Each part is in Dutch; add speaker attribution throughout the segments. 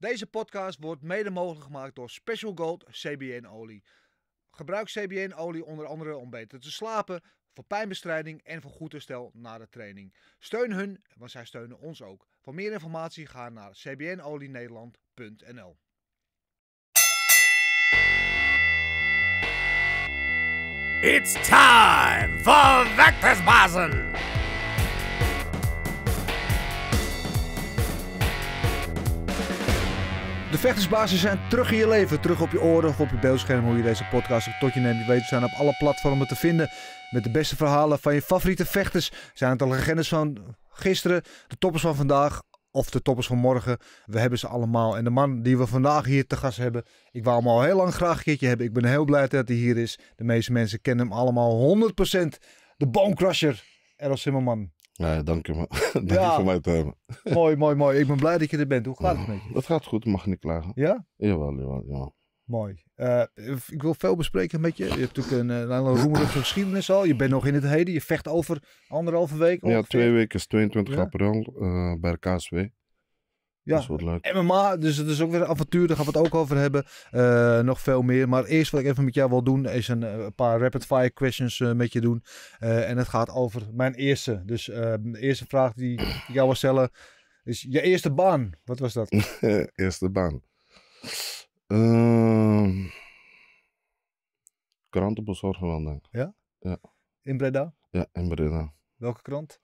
Speaker 1: Deze podcast wordt mede mogelijk gemaakt door Special Gold CBN-olie. Gebruik CBN-olie onder andere om beter te slapen, voor pijnbestrijding en voor goed herstel na de training. Steun hun, want zij steunen ons ook. Voor meer informatie ga naar cbnolienederland.nl. It's time for Vectorsbazen! vechtersbasis zijn terug in je leven. Terug op je oren of op je beeldscherm. Hoe je deze podcast tot je neemt. Je weet, we zijn op alle platformen te vinden. Met de beste verhalen van je favoriete vechters. Zijn het al legendes van gisteren, de toppers van vandaag of de toppers van morgen. We hebben ze allemaal. En de man die we vandaag hier te gast hebben. Ik wou hem al heel lang graag een keertje hebben. Ik ben heel blij dat hij hier is. De meeste mensen kennen hem allemaal 100%. De Bonecrusher, Errol Zimmerman.
Speaker 2: Nou dank je, dank ja. je voor mij te hebben.
Speaker 1: Mooi, mooi, mooi. Ik ben blij dat je er bent. Hoe gaat het met
Speaker 2: je? Het gaat goed, mag niet klagen. Ja? Jawel, jawel, jawel.
Speaker 1: Mooi. Eh, ik wil veel bespreken met je. Je hebt natuurlijk een, eh, een, een roemerige geschiedenis al. Je bent nog in het heden. Je vecht over anderhalve week. Ja, twee
Speaker 2: weken. is 22 april uh, bij KSW. Ja, dat is
Speaker 1: MMA, dus het is ook weer een avontuur. Daar gaan we het ook over hebben. Eh, nog veel meer. Maar eerst wat ik even met jou wil doen, is een, eh, paar rapid fire questions eh, met je doen. en het gaat over mijn eerste. Dus de eerste vraag die ik jou wil stellen is je eerste baan. Wat was dat?
Speaker 2: eerste baan. Ehm, kranten bezorgen wel, denk ik. Ja? Ja. In Breda? Ja, in Breda.
Speaker 1: Welke krant?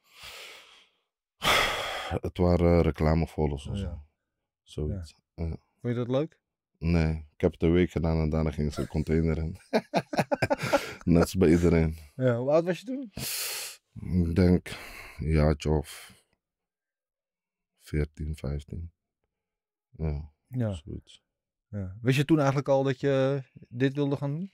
Speaker 2: het waren reclamefolders of oh, zo. Zoiets. Vond je dat leuk? Nee, ik heb het een week gedaan en daarna ging ze een container in. Net als bij iedereen.
Speaker 1: Ja, hoe oud was je toen?
Speaker 2: Ik denk een jaartje of 14, 15. Ja, ja. zoiets.
Speaker 1: Ja. Wist je toen eigenlijk al dat je dit wilde gaan doen?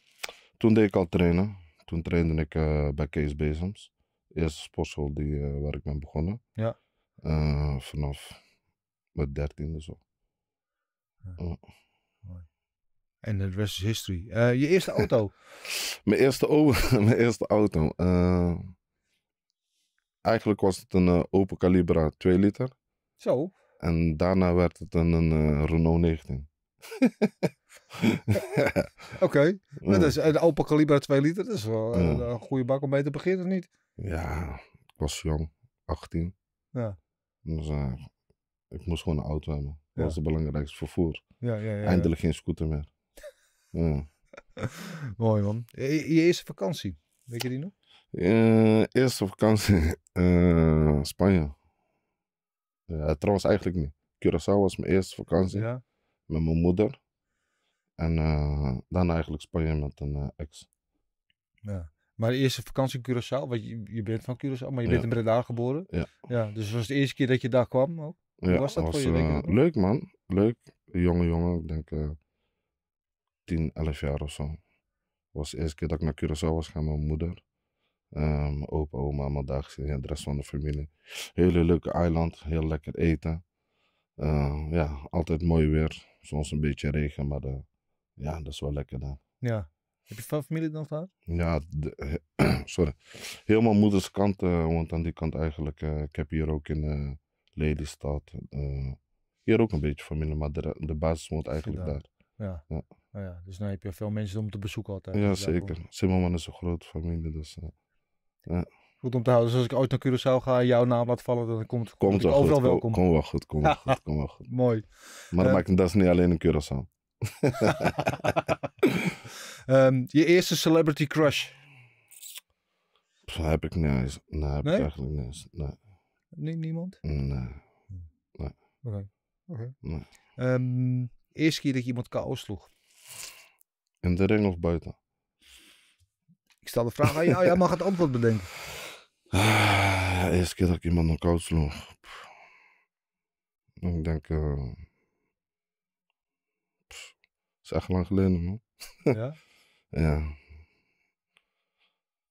Speaker 2: Toen deed ik al trainen. Toen trainde ik eh, bij Kees Bezems. Eerste sportschool die, eh, waar ik ben begonnen. Ja. Eh, vanaf mijn dertiende zo. En de rest is history. Eh, je eerste auto? mijn, eerste mijn eerste auto. Eh, eigenlijk was het een uh, Opel Calibra 2 liter. Zo. En daarna werd het een, een Renault 19. Oké, dat is een Opel
Speaker 1: Calibra 2 liter. Dat is wel een, goede bak om mee te beginnen, of niet?
Speaker 2: Ja, ik was jong, 18. Ja. Dus, uh, ik moest gewoon een auto hebben. Dat was het belangrijkste vervoer. Eindelijk geen scooter meer.
Speaker 1: Mooi man. Je, eerste vakantie, weet je die nog?
Speaker 2: Eh, eerste vakantie uh, Spanje. Ja, trouwens, eigenlijk niet. Curaçao was mijn eerste vakantie ja. met mijn moeder. En eh, dan eigenlijk Spanje met een ex.
Speaker 1: Ja. Maar de eerste vakantie in Curaçao, want je, je bent van Curaçao, maar je bent in Breda geboren. Ja. ja. Dus het was de eerste keer dat je daar kwam ook. Hoe was dat was, voor je? Uh,
Speaker 2: leuk man, leuk. Jonge jongen, ik denk uh, 10, 11 jaar of zo. was de eerste keer dat ik naar Curaçao was gaan met mijn moeder. Eh, mijn opa, oma, mijn dag, ja, de rest van de familie. Hele leuke eiland, heel lekker eten. Eh, ja, altijd mooi weer. Soms een beetje regen, maar ja, dat is wel lekker dan.
Speaker 1: Ja, heb je veel familie dan vader?
Speaker 2: Ja, eh, sorry. Helemaal moederskant uh, eh, want aan die kant eigenlijk. Uh, ik heb hier ook in uh, Lelystad. hier ook een beetje familie, maar de, basis woont eigenlijk daar. Ja. ja.
Speaker 1: Nou ja, dus dan heb je veel mensen om te bezoeken altijd. Ja, dus zeker.
Speaker 2: Simmerman is een grote familie, dus ja.
Speaker 1: Goed om te houden. Dus als ik ooit naar Curaçao ga en jouw naam laat vallen, dan komt, komt, overal welkom. Kom, wel goed, kom wel goed, wel goed. Mooi. Maar dat,
Speaker 2: maakt, dat is niet alleen in Curaçao.
Speaker 1: Ehm, je eerste
Speaker 2: celebrity crush? heb ik niet. Nee, heb ik eigenlijk niet. Nee.
Speaker 1: nee. niemand? Nee. Nee. Oké. Ehm, okay. eerste keer dat je iemand KO sloeg?
Speaker 2: In de ring of buiten?
Speaker 1: Ik stel de vraag aan jou, jij mag het
Speaker 2: antwoord bedenken. Ah, eerste keer dat ik iemand nog koud sloeg. Pff. Ik denk. Uh... Pff. is echt lang geleden, man. Ja? Ja.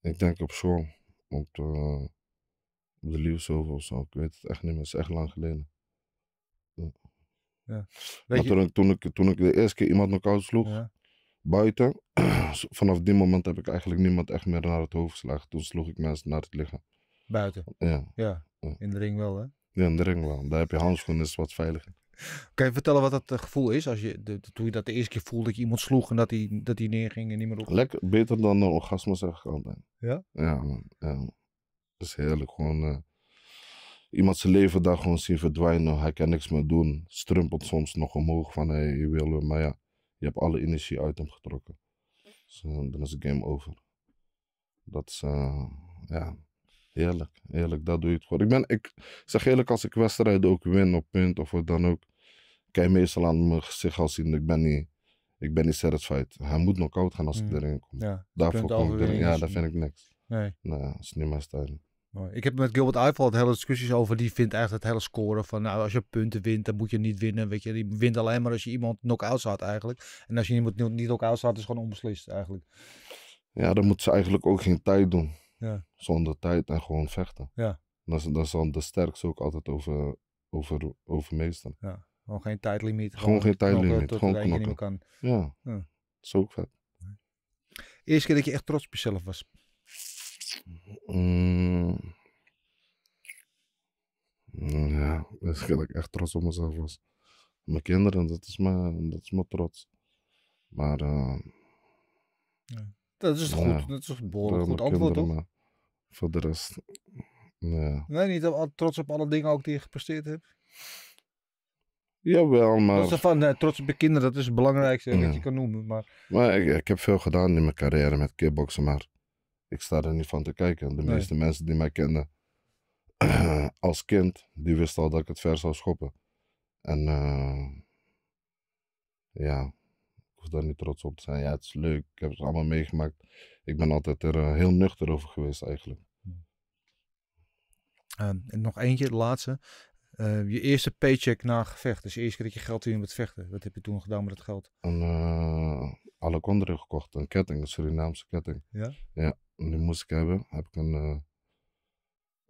Speaker 2: Ik denk op school. Eh, op de, op de of zo. Ik weet het echt niet meer. Het is echt lang geleden. Ja. toen, ik, toen ik de eerste keer iemand nog out sloeg, buiten, vanaf die moment heb ik eigenlijk niemand echt meer naar het hoofd geslagen. Toen sloeg ik mensen naar het lichaam. Buiten? Ja.
Speaker 1: ja. In de ring wel, hè?
Speaker 2: Ja, in de ring wel. Daar heb je handschoenen, is wat veiliger.
Speaker 1: Kan je vertellen wat dat eh, gevoel is? Als je, de, toen je dat de eerste keer voelde dat je iemand sloeg en dat hij dat die neerging en niet meer op. Lekker,
Speaker 2: beter dan een eh, orgasme zeg ik altijd. Ja? Ja, man. Ja. is heerlijk. Gewoon uh, iemand zijn leven daar gewoon zien verdwijnen. Hij kan niks meer doen. Strumpelt soms nog omhoog van hey, je wil maar ja, je hebt alle energie uit hem getrokken. Dus, dan is het game over. Dat is, ja, Heerlijk, heerlijk, daar doe je het voor. Ik, ben, ik zeg eerlijk, als ik wedstrijden ook win op punt of wat dan ook, kijk meestal aan mijn gezicht al zien, ik ben niet, ik ben niet satisfied. Hij moet nog koud gaan als mm. ik erin kom. Ja, Daarvoor kom ik erin. Ja, daar vind ik niks. Nee. nee, dat is niet mijn stijl.
Speaker 1: Ik heb met Gilbert Eiffel het hele discussies over. Die vindt eigenlijk het hele scoren van nou, als je punten wint, dan moet je niet winnen. Weet je, die wint alleen maar als je iemand knock-out staat, eigenlijk. En als je iemand niet knock-out staat, is gewoon onbeslist eigenlijk.
Speaker 2: Ja, dan moet ze eigenlijk ook geen tijd doen. Ja. Zonder tijd en gewoon vechten. Ja. Dan, dan zal de sterkste ook altijd over, over, overmeesteren. Ja.
Speaker 1: Gewoon geen tijdlimiet. Gewoon, geen tijdlimiet. Gewoon knokken. Kan. Ja. zo Dat is ook vet. Eerste keer dat je echt trots op jezelf was?
Speaker 2: Mm. Mm, ja, dat ik echt trots op mezelf was. Mijn kinderen, dat is mijn, dat is mijn trots. Maar... Eh,
Speaker 1: ja. Dat is goed. Dat is een behoorlijk goed antwoord, op
Speaker 2: Voor de rest... Ja. Nee,
Speaker 1: niet trots op alle dingen ook die je gepresteerd hebt?
Speaker 2: Jawel, maar... Dat is
Speaker 1: eh, trots op je kinderen, dat is het belangrijkste wat je kan noemen. Maar,
Speaker 2: maar ik, heb veel gedaan in mijn carrière met kickboksen, maar ik sta er niet van te kijken. De meeste mensen die mij kenden als kind, die wisten al dat ik het ver zou schoppen. En eh, ja, ik hoef daar niet trots op te zijn. Ja, het is leuk, ik heb het allemaal meegemaakt. Ik ben altijd er eh, heel nuchter over geweest eigenlijk.
Speaker 1: Ehm, en nog eentje, de laatste. Eh, je eerste paycheck na gevecht. Dus je eerste keer dat je geld in met vechten. Wat heb je toen gedaan met dat geld?
Speaker 2: Een uh, gekocht, een ketting, een Surinaamse ketting. Ja? Ja, die moest ik hebben. Heb ik een,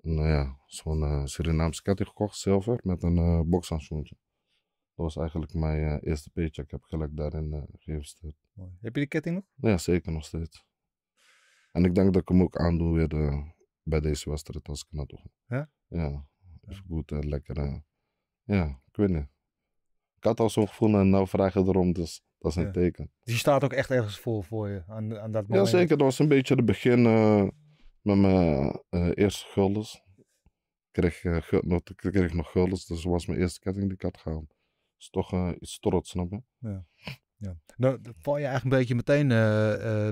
Speaker 2: nou ja, zo'n Surinaamse ketting gekocht, zilver, met een uh, Dat was eigenlijk mijn eerste paycheck. Heb ik gelijk daarin geïnvesteerd. Mooi. Heb je die ketting nog? Ja, zeker nog steeds. En ik denk dat ik hem ook aandoe weer bij deze wedstrijd als ik naartoe ga. Ja? Ja goed en eh, lekker. Eh, ja, ik weet niet. Ik had al zo'n gevoel en eh, nou vragen erom, dus dat is een teken.
Speaker 1: Dus je staat ook echt ergens voor voor je aan, aan dat moment? zeker dat
Speaker 2: was een beetje het begin met mijn eerste guldens. Ik kreeg, uh, nog, kreeg nog guldens, dus was mijn eerste ketting die ik had gehaald. is dus toch iets trots, snap me Ja.
Speaker 1: ja. Nou, dan val je eigenlijk een beetje meteen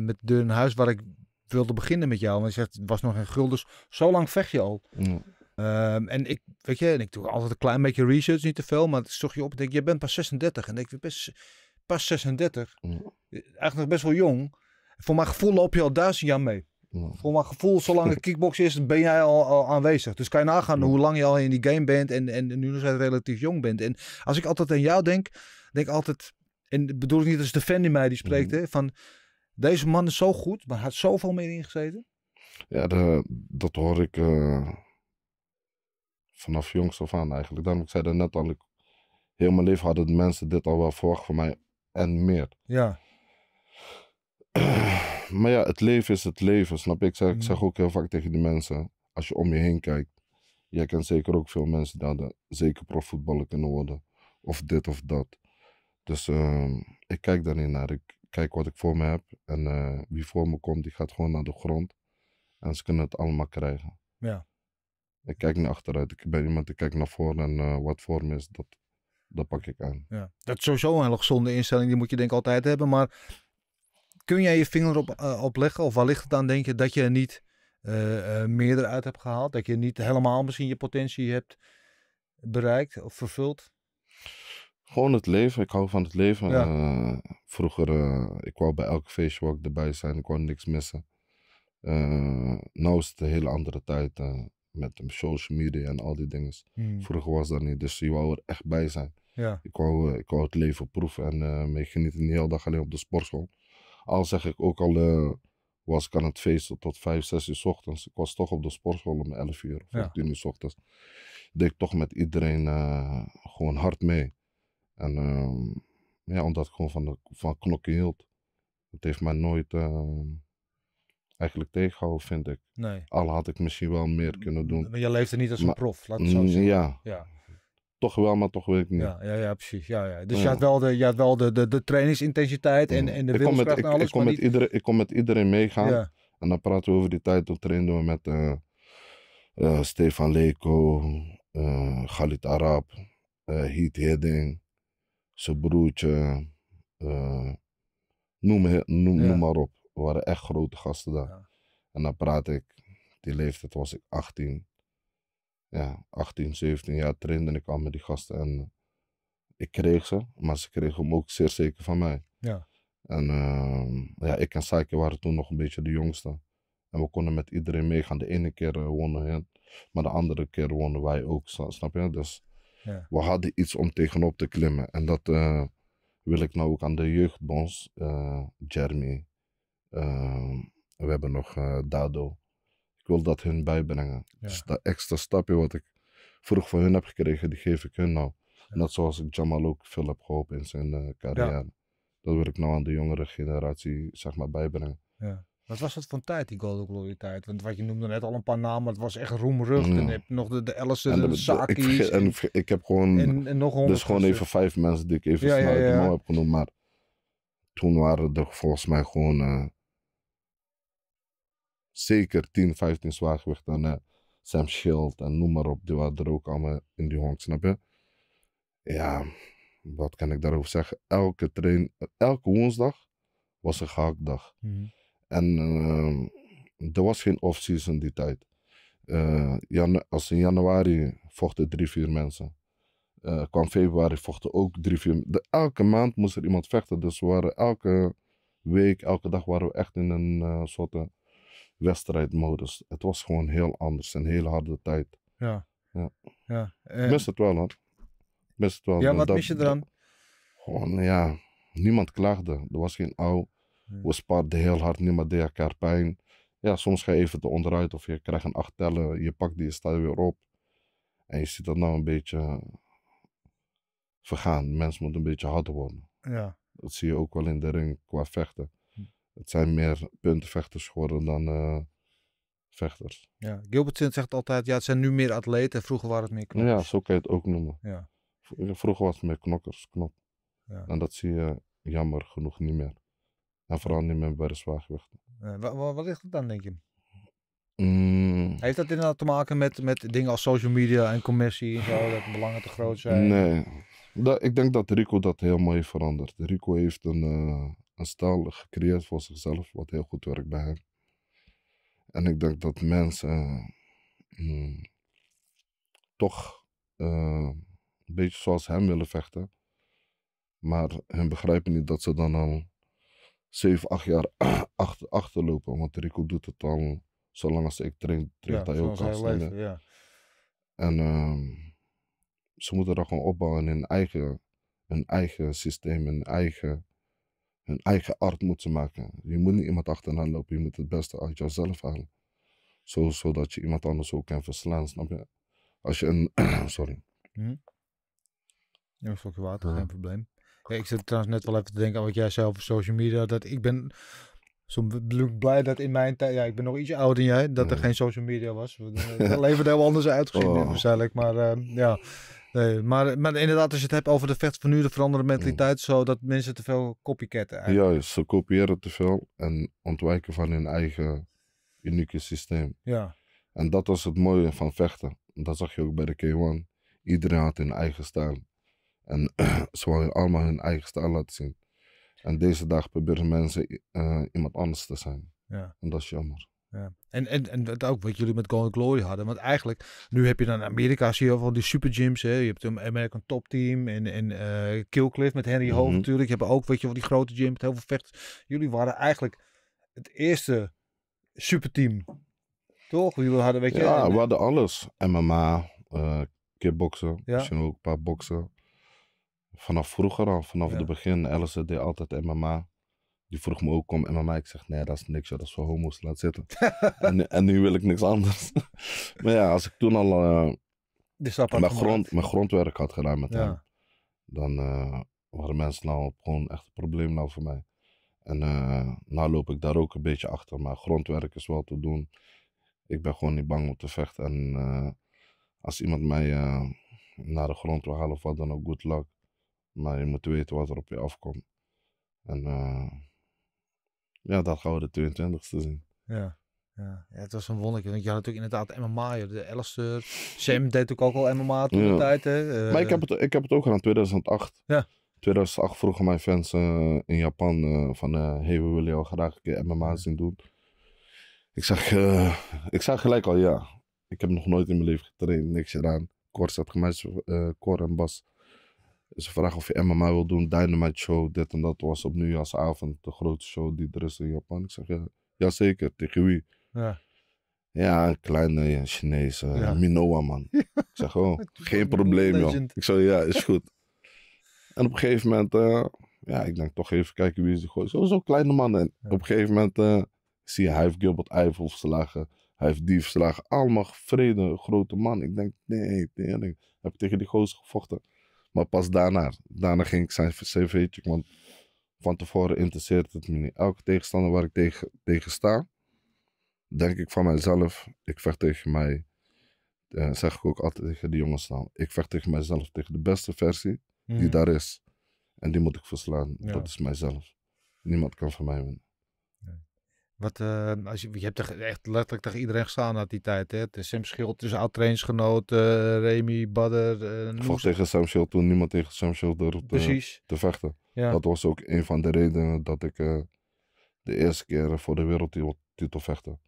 Speaker 1: met de deur in huis waar ik wilde beginnen met jou. Want je zegt, het was nog geen guldens. Zo lang vecht je al. Ja. Ehm, en ik, weet je, en ik doe altijd een klein beetje research, niet te veel, maar ik zocht je op denk, je bent pas 36. En ik denk, best, pas 36, eigenlijk nog best wel jong. Voor mijn gevoel loop je al duizend jaar mee. Voor mijn gevoel, zolang het kickbox is, ben jij al, aanwezig. Dus kan je nagaan hoe lang je al in die game bent en, en nu nog relatief jong bent. En als ik altijd aan jou denk, denk ik altijd, en bedoel ik niet, als de fan in mij die spreekt, hè, van deze man is zo goed, maar hij had zoveel meer ingezeten.
Speaker 2: Ja, dat hoor ik... Eh, vanaf jongs af aan eigenlijk. Daarom ik zei dat net al, ik, heel mijn leven hadden mensen dit al wel verwacht van mij en meer. Ja. maar ja, het leven is het leven, snap je? Ik zeg, ik mm. zeg ook heel vaak tegen die mensen, als je om je heen kijkt, jij kent zeker ook veel mensen die hadden, zeker profvoetballer kunnen worden. Of dit of dat. Dus ehm, ik kijk daar niet naar. Ik kijk wat ik voor me heb. En eh, wie voor me komt, die gaat gewoon naar de grond. En ze kunnen het allemaal krijgen. Ja. Ik kijk niet achteruit. Ik ben iemand die kijkt naar voren en eh, wat vorm is, dat, dat pak ik aan.
Speaker 1: Ja. Dat is sowieso een hele gezonde instelling. Die moet je denk ik altijd hebben. Maar kun jij je vinger op, uh, Of waar ligt het aan, denk je, dat je niet eh, meer eruit hebt gehaald? Dat je niet helemaal misschien je potentie hebt bereikt of vervuld?
Speaker 2: Gewoon het leven. Ik hou van het leven. vroeger, uh, ik wou bij elk feestje wou erbij zijn. Ik wou niks missen. Uh, nu is het een hele andere tijd met social media en al die dingen. Hmm. Vroeger was dat niet, dus je wou er echt bij zijn. Ja. Ik, wou, eh, ik wou het leven proeven en uh, eh, genieten. Niet de hele dag alleen op de sportschool. Al zeg ik ook al eh, was ik aan het feesten tot 5, 6 uur s ochtends. Ik was toch op de sportschool om 11 uur of ja. uur ochtends. Deed ik toch met iedereen gewoon hard mee. En ehm, ja, omdat ik gewoon van, de, van knokken hield. Het heeft mij nooit ehm, eigenlijk tegenhouden, vind ik. Nee. Al had ik misschien wel meer kunnen doen. Maar je leeft er niet als een prof, laat het zo mm, zeggen. Ja. ja. Toch wel, maar toch weet ik niet. Ja,
Speaker 1: ja, ja precies. Ja, ja. Dus ja. je had
Speaker 2: wel de, je had wel de, de, de trainingsintensiteit en, mm. en de ik ik, alles, ik kom met niet... iedereen, ik kom met iedereen meegaan. En dan praten we over die tijd. Toen trainen we met uh, Stefan Leko, uh, Khalid Arab, uh, Heat Hidding, zijn broertje. noem, noem maar op. We waren echt grote gasten daar. En dan praat ik, die leeftijd was ik 18. Ja, 18, 17 jaar trainde ik al met die gasten. En eh, ik kreeg ze, maar ze kregen hem ook zeer zeker van mij. Ja. En ehm, ja, ik en Saike waren toen nog een beetje de jongste. En we konden met iedereen meegaan. De ene keer eh, wonen we. maar de andere keer wonen wij ook. Snap je? Dus we hadden iets om tegenop te klimmen. En dat eh, wil ik nou ook aan de Jeugdbons Jeremy, Ehm, we hebben nog eh, Dado. Ik wil dat hun bijbrengen. Dus dat extra stapje wat ik vroeg van hun heb gekregen, die geef ik hun nou. Net zoals ik Jamal ook veel heb geholpen in zijn eh, carrière. Dat wil ik nou aan de jongere generatie zeg maar, bijbrengen.
Speaker 1: Ja. Wat was dat van tijd, die Golden Glory tijd? Want wat je noemde net al een paar namen, het was echt roemrucht. Ja. En heb nog de, de Ellison, en de, de, Ik,
Speaker 2: en, ik heb gewoon, en, dus gewoon even vijf mensen die ik even ja, snel heb genoemd. Maar toen waren er volgens mij gewoon eh, zeker 10, 15 zwaargewicht aan uh, Sam Schild en noem maar op. Die waren er ook allemaal in die honk, Ja, wat kan ik daarover zeggen? Elke, train, elke woensdag was een gehaktdag. Mm En uh, er was geen off-season die tijd. Uh, als in januari vochten drie, vier mensen. Uh, kwam februari vochten ook drie, vier Elke maand moest er iemand vechten. Dus we waren elke week, elke dag waren we echt in een soort wedstrijdmodus. Het was gewoon heel anders, een hele harde tijd. Ja. ja. ja. Eh, het wel hoor. mis het wel. Ja, wat mis je eraan? gewoon, ja, niemand klaagde. Er was geen ouw. We spaarden heel hard, niemand deed elkaar pijn. Ja, soms ga je even te onderuit of je krijgt een acht tellen. Je pakt die, je weer op. En je ziet dat nou een beetje eh, vergaan. Mensen moet een beetje harder worden. Ja. Dat zie je ook wel in de ring qua vechten het zijn meer puntenvechters geworden dan eh, vechters.
Speaker 1: Ja, Gilbertson zegt altijd, ja, het zijn nu meer atleten. Vroeger waren het meer knokkers. Ja, zo kan je het ook noemen. Ja.
Speaker 2: Vroeger was het meer knokkers, knop. Ja. En dat zie je jammer genoeg niet meer. En vooral niet meer bij de zwaargewichten.
Speaker 1: wat, wat ligt het dan, denk je?
Speaker 2: Mm.
Speaker 1: Heeft dat inderdaad te maken met, met dingen als social media en commissie en zo, dat belangen te groot zijn?
Speaker 2: Nee, dat, ik denk dat Rico dat heel mooi verandert. Rico heeft een, eh, een stijl gecreëerd voor zichzelf, wat heel goed werkt bij hem. En ik denk dat mensen mm, toch eh, een beetje zoals hem willen vechten. Maar hun begrijpen niet dat ze dan al 7, 8 jaar achter, achterlopen. Want Rico doet het al zolang als ik train, train ja, hij ook al ja. En ehm, ze moeten dat gewoon opbouwen in hun eigen, hun eigen systeem, hun eigen een eigen art moeten maken. Je moet niet iemand achteraan lopen, je moet het beste uit jezelf halen. Zo, zodat je iemand anders ook kan verslaan, snap je? Als je een. sorry.
Speaker 1: Hm? Ja, slokje water, geen probleem. Ja, ik zit trouwens net wel even te denken aan wat jij zelf over social media. Dat ik ben zo blij dat in mijn tijd, ja, ik ben nog iets ouder dan jij, dat er geen social media was. Het leven er heel anders uitgezien oh. maar ehm, ja. Nee, maar, maar inderdaad, als je het hebt over de vecht van nu de veranderde mentaliteit, mm. zo dat mensen te veel copycatten.
Speaker 2: Eigenlijk. ze kopiëren te veel en ontwijken van hun eigen unieke systeem. Ja. En dat was het mooie van vechten. Dat zag je ook bij de K1. Iedereen had hun eigen stijl. En ze wilden allemaal hun eigen stijl laten zien. En deze dag proberen mensen eh, iemand anders te zijn. Ja. En dat is jammer. Ja.
Speaker 1: En, en, en dat ook wat jullie met Golden Glory hadden. Want eigenlijk, nu heb je dan Amerika, zie je van die supergyms. Hè? Je hebt een American Top Team en, en eh, Killcliff met Henry mm natuurlijk. Je hebt ook, weet je wel, die grote gym met heel veel vecht. Jullie waren eigenlijk het eerste superteam. Toch? Jullie hadden, weet je... Ja, we
Speaker 2: hadden alles. MMA, uh, eh, kickboksen, misschien ook een paar boksen. Vanaf vroeger al, vanaf het begin. Alice deed altijd MMA. Die vroeg me ook, kom MMA. Ik zeg, nee, dat is niks, dat is voor homo's, laat zitten. en, nu, en, nu wil ik niks anders. maar ja, als ik toen al uh,
Speaker 1: mijn, grond, mijn
Speaker 2: grondwerk had gedaan met hem, dan eh, waren mensen nou gewoon echt een probleem nou voor mij. En uh, nou loop ik daar ook een beetje achter, maar grondwerk is wel te doen. Ik ben gewoon niet bang om te vechten. En als iemand mij naar de grond wil halen of wat dan ook, good luck. Maar je moet weten wat er op je afkomt. En... Ja, dat gaan we de 22 e zien.
Speaker 1: Ja. Ja. het was een wonderlijke Want je had natuurlijk inderdaad MMA, de Alistair. Sam deed ook al MMA toen de tijd. Hè? Eh. maar ik heb, het,
Speaker 2: ik heb het ook gedaan in 2008. Ja. 2008 vroegen mijn fans eh, in Japan uh, van, hey, we willen jou graag een keer MMA zien doen. Ik zag, ik zag gelijk al, ja, ik heb nog nooit in mijn leven getraind, niks gedaan. Kort zat gematcht, Cor en Bas ze vragen of je MMA wil doen, Dynamite Show, dit en dat was op avond de grote show die er is in Japan. Ik zeg, ja, jazeker, tegen wie? Ja. een kleine Chinese, ja. man. Ik zeg, oh, geen probleem joh. Ik zeg, ja, is goed. en op een gegeven moment, eh, ja, ik denk toch even kijken wie is die gooi. Zo, zo'n kleine man. En op een gegeven moment eh, zie je, hij heeft Gilbert Eiffel verslagen. Hij heeft die verslagen. Allemaal vrede, grote man. Ik denk, nee, nee, nee. Heb ik tegen die gozer gevochten. Maar pas daarna. Daarna ging ik zijn cv want van tevoren interesseert het me niet. Elke tegenstander waar ik tegen, tegen sta, denk ik van mijzelf, ik vecht tegen mij. Eh, zeg ik ook altijd tegen de jongens dan. Ik vecht tegen mijzelf, tegen de beste versie die mhm. daar is. En die moet ik verslaan. Dat is mijzelf. Niemand kan van mij winnen.
Speaker 1: Wat, ehm, als je, je hebt echt letterlijk tegen iedereen gestaan na die tijd. Hè? de Sam Schild tussen oud-trainsgenoten, uh, Remy, Badder. Uh, eh, Volgens
Speaker 2: tegen Sam Schild toen niemand tegen Sam Schild durfde te vechten. Ja. Dat was ook een van de redenen dat ik eh, de eerste keer voor de wereldtitel vechten.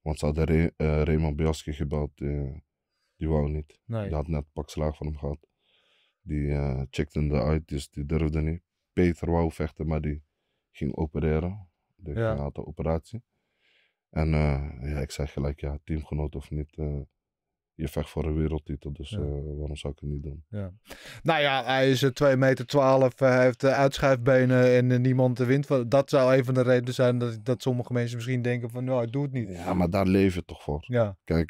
Speaker 2: Want ze hadden Re eh, Raymond Bielski gebeld. die wou niet. Nee. Die had net een pak slaag van hem gehad. Die checkte eruit, dus die durfde niet. Peter wou vechten, maar die ging opereren. De ja. operatie. En uh, ja, ik zeg gelijk, ja, teamgenoot of niet, eh, je vecht voor een wereldtitel, dus eh, waarom zou ik het niet doen? Ja.
Speaker 1: Nou ja, hij is 2 meter 12, hij heeft uitschuifbenen en niemand wint. Dat zou een van de redenen zijn dat, dat sommige mensen misschien denken van, nou, ik doe het niet. Ja, maar
Speaker 2: daar leef je toch voor. Ja. Kijk,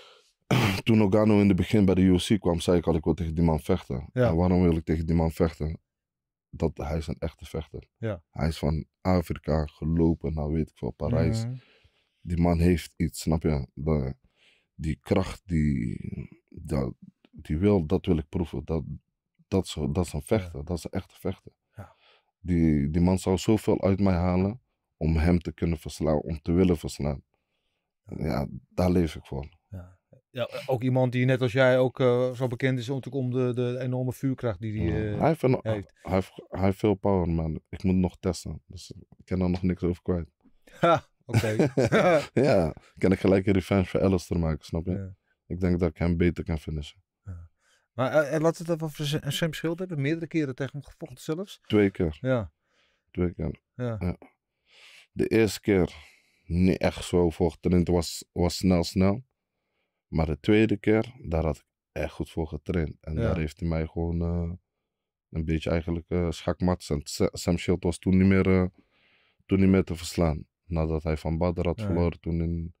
Speaker 2: toen Ogano in het begin bij de UFC kwam, zei ik al, ik wil tegen die man vechten. Ja. En waarom wil ik tegen die man vechten? dat hij is een echte vechter. Ja. Hij is van Afrika gelopen naar weet ik veel, Parijs. Mhm. Die man heeft iets, snap je? De, die kracht, die, dat, die wil, dat wil ik proeven. Dat, dat, is, dat is een vechter, dat is een echte vechter. Ja. Die, die man zou zoveel uit mij halen om hem te kunnen verslaan, om te willen verslaan. Ja, daar leef ik voor.
Speaker 1: Ja, ook iemand die net als jij ook eh, zo bekend is natuurlijk om de, de enorme vuurkracht die, die eh, hij, heeft Hij,
Speaker 2: heeft, hij heeft veel power, man. Ik moet nog testen. Dus ik kan er nog niks over kwijt.
Speaker 1: Ha, oké.
Speaker 2: ja, kan ik gelijk een revenge voor te maken, snap je? Ik denk dat ik hem beter kan finishen. Ja.
Speaker 1: Maar uh, eh, laten we het over Sam Schild hebben. Meerdere keren tegen hem gevochten zelfs. Twee keer. Ja.
Speaker 2: Twee keer. Ja. ja. De eerste keer niet echt zo vochten. Het was, was snel, snel. Maar de tweede keer, daar had ik echt goed voor getraind. En daar heeft hij mij gewoon eh, een beetje eigenlijk uh, eh, schakmat. Sam Shield was toen niet, meer, eh, toen niet meer te verslaan. Nadat hij van Badr had verloren, toen in,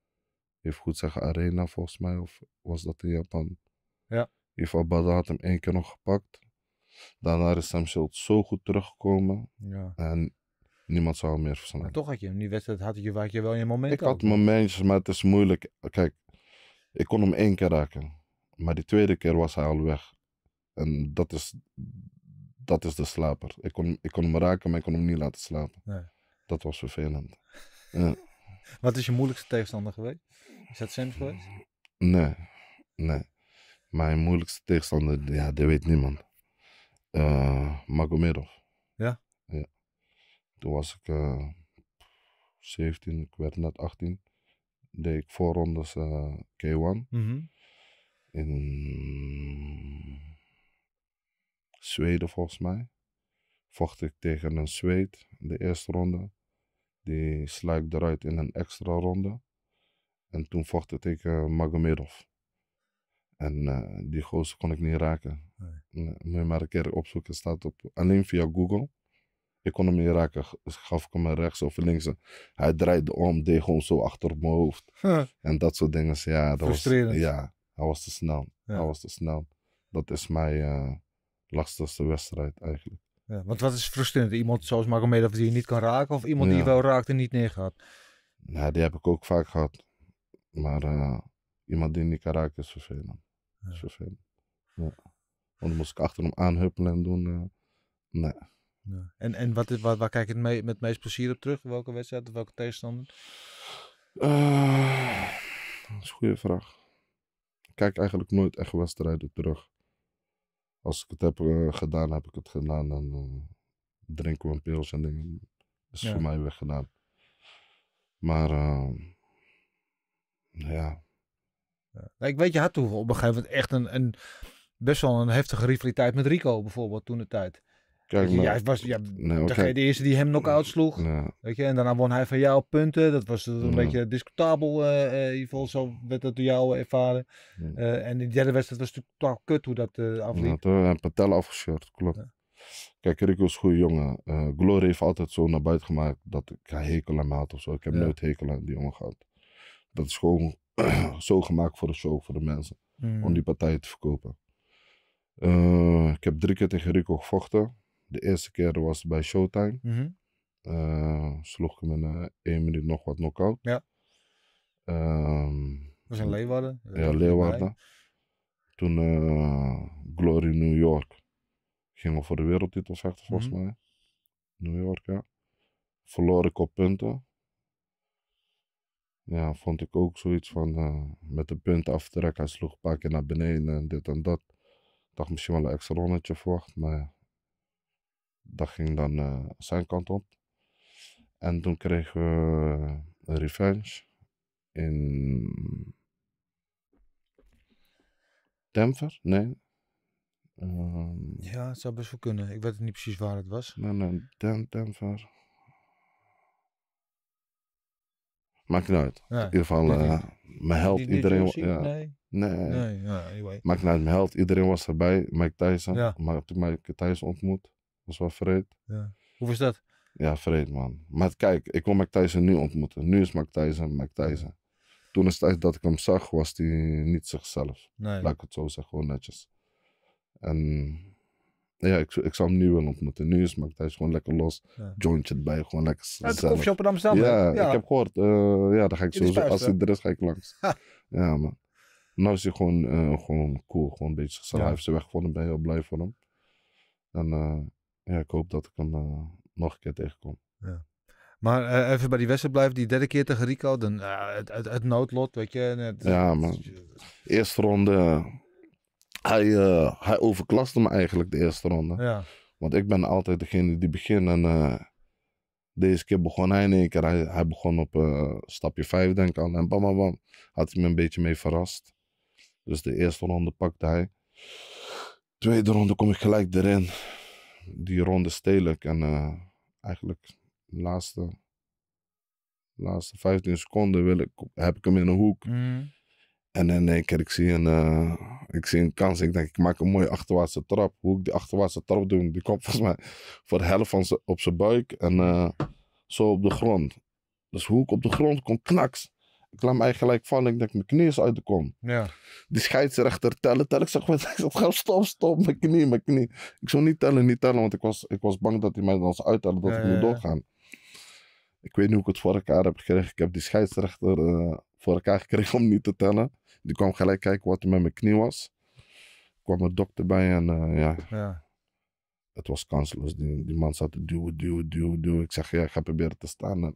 Speaker 2: even goed zeggen, Arena volgens mij, of was dat in Japan. Ja. In ieder Badr had hem één keer nog gepakt. Daarna is Sam Shield zo goed teruggekomen. Ja. En niemand zou hem meer verslaan. toch
Speaker 1: had je hem, die wedstrijd had je, je wel je moment. Ik had
Speaker 2: momentjes, maar het is moeilijk. Kijk, ik kon hem één keer raken. Maar die tweede keer was hij al weg. En dat is, dat is de slaper. Ik kon, ik kon hem raken, maar ik kon hem niet laten slapen. Nee. Dat was vervelend.
Speaker 1: Wat is je moeilijkste tegenstander geweest? Is dat zin geweest?
Speaker 2: Nee, nee. Mijn moeilijkste tegenstander, ja, dat weet niemand. Uh, Magomedov. Ja? Ja. Toen was ik uh, eh, 17, ik werd net 18 deed ik voorrondes uh, eh, K1. Mhm. In Zweden volgens mij vocht ik tegen een Zweed de eerste ronde. Die sluit eruit in een extra ronde. En toen vocht ik tegen Magomedov. En eh, die gozer kon ik niet raken. Nee. Moet maar een keer opzoeken. Staat op, alleen via Google. Ik kon hem niet raken. Gaf ik hem rechts of links. Hij draaide om, deed gewoon zo achter op mijn hoofd. En dat soort dingen. Ja, dat was, ja, hij was te snel. Hij was te snel. Dat is mijn eh, lastigste wedstrijd eigenlijk.
Speaker 1: Ja, want wat is frustrerend? Iemand zoals Magomedov die je niet kan raken of iemand die wel raakt en niet neergaat?
Speaker 2: Nou, die heb ik ook vaak gehad. Maar eh, iemand die niet kan raken is vervelend. vervelend. Want dan moest ik achter hem aanhuppelen en doen. Eh, nee.
Speaker 1: En, en wat, wat, waar kijk je het met het meest plezier op terug? Welke wedstrijd of welke tegenstander?
Speaker 2: Eh, dat is een goede vraag. Ik kijk eigenlijk nooit echt wedstrijden terug. Als ik het heb eh, gedaan, heb ik het gedaan. Dan drinken we een en dingen. Is voor mij weggedaan. Maar ehm, ja.
Speaker 1: ja. Ik weet, je had toen op een gegeven moment echt een, een best wel een heftige rivaliteit met Rico bijvoorbeeld toen de tijd. Kijk, je, was ja nou, de eerste die hem knock-out sloeg. Weet je, en daarna won hij van jou punten. Dat was een beetje discutabel. Eh, eh, in ieder geval, zo werd dat door jou ervaren. Uh, en die derde wedstrijd was het totaal kut hoe dat uh, afliep.
Speaker 2: Ja, en Patel afgescheurd, klopt. Kijk, Rico is een goede jongen. Uh, Glory heeft altijd zo naar buiten gemaakt dat ik hekel aan hem had of zo. Ik heb nooit hekel aan die jongen gehad. Dat is gewoon zo gemaakt voor de show, voor de mensen. Om hmm. die partijen te verkopen. ik heb drie keer tegen Rico gevochten. De eerste keer was bij Showtime. Mhm. Eh, sloeg ik hem in eh, één minuut nog wat knock-out. Ja. was ehm, in Leeuwarden. Ja, Leeuwarden. Toen eh, Glory New York. Gingen we voor de wereldtitel volgens mhm. mij. New York, ja. Verloor ik op punten. Ja, vond ik ook zoiets van met de punten aftrekken. Hij sloeg een paar keer naar beneden en dit en dat. Ik dacht misschien wel een extra rondetje verwacht, maar dat ging dan eh, zijn kant op. En toen kregen we eh, Revenge in Denver? Nee. Ehm, ja,
Speaker 1: het zou best wel kunnen. Ik weet niet
Speaker 2: precies waar het was. Nee, nee, Den Denver. Maakt niet uit. in ieder geval, eh, nee, me helpt iedereen. Ja. Nee. Nee. ja, anyway. Maakt niet uit, me helpt iedereen was erbij. Mike Tyson. Ja. Maar toen Mike Tyson ontmoet was wel vreed. Ja. Hoe is dat? Ja, vreed man. Maar kijk, ik wil Max Tyson nu ontmoeten. Nu is Mike Tyson Max Tyson. Toen is tijd dat ik hem zag, was hij niet zichzelf. Nee. Laat ik het zo zeggen, gewoon netjes. En ja, ik, ik zou hem nu wel ontmoeten. Nu is Max Tyson gewoon lekker los. Jointje erbij, gewoon lekker zelf. Ja, het op in Amsterdam. Ja, ja, ik heb gehoord. Eh, ja, dan ga ik sowieso. Als hij er is, ga ik langs. ja, man. Nou is hij gewoon, eh, gewoon cool. Gewoon een beetje zichzelf. Hij heeft zijn weg gevonden. Ik ben heel blij voor hem. Eh, ja, ik hoop dat ik hem eh, nog een keer tegenkom.
Speaker 1: Ja. Maar eh, even bij die wedstrijd blijven, die derde keer tegen Rico, dan, eh, het, het, het, noodlot, weet je.
Speaker 2: ja, maar eerste ronde, hij, hij overklaste me eigenlijk de eerste ronde. Ja. Want ik ben altijd degene die begint en deze keer begon hij in één keer. Hij, hij begon op stapje 5 denk ik al en bam bam bam had hij me een beetje mee verrast. Dus de eerste ronde pakte hij. Tweede ronde kom ik gelijk erin die ronde steel ik. En eh, eigenlijk de laatste, laatste 15 seconden wil ik, heb ik hem in een hoek. Mm. En in één keer, ik zie een, eh, ik zie een kans. Ik denk, ik maak een mooie achterwaartse trap. Hoe ik die achterwaartse trap doe, die komt volgens mij voor de helft van op zijn buik en eh, zo op de grond. Dus hoe ik op de grond kom, knaks. Ik laat mij gelijk vallen. Ik denk, mijn knie is uit de kom. Ja. Die scheidsrechter tellen, tellen. Ik zeg, ik zeg stop, stop. Mijn knie, mijn knie. Ik zou niet tellen, niet tellen. Want ik was, ik was bang dat hij mij dan zou uittellen dat ik moet doorgaan. Ik weet niet hoe ik het voor elkaar heb gekregen. Ik heb die scheidsrechter eh, voor elkaar gekregen om niet te tellen. Die kwam gelijk kijken wat er met mijn knie was. kwam een dokter bij en eh, ja. ja. Het was kansloos. Die, die man zat te duwen, duwen, duwen, Ik zeg, ja, ik ga proberen te staan. En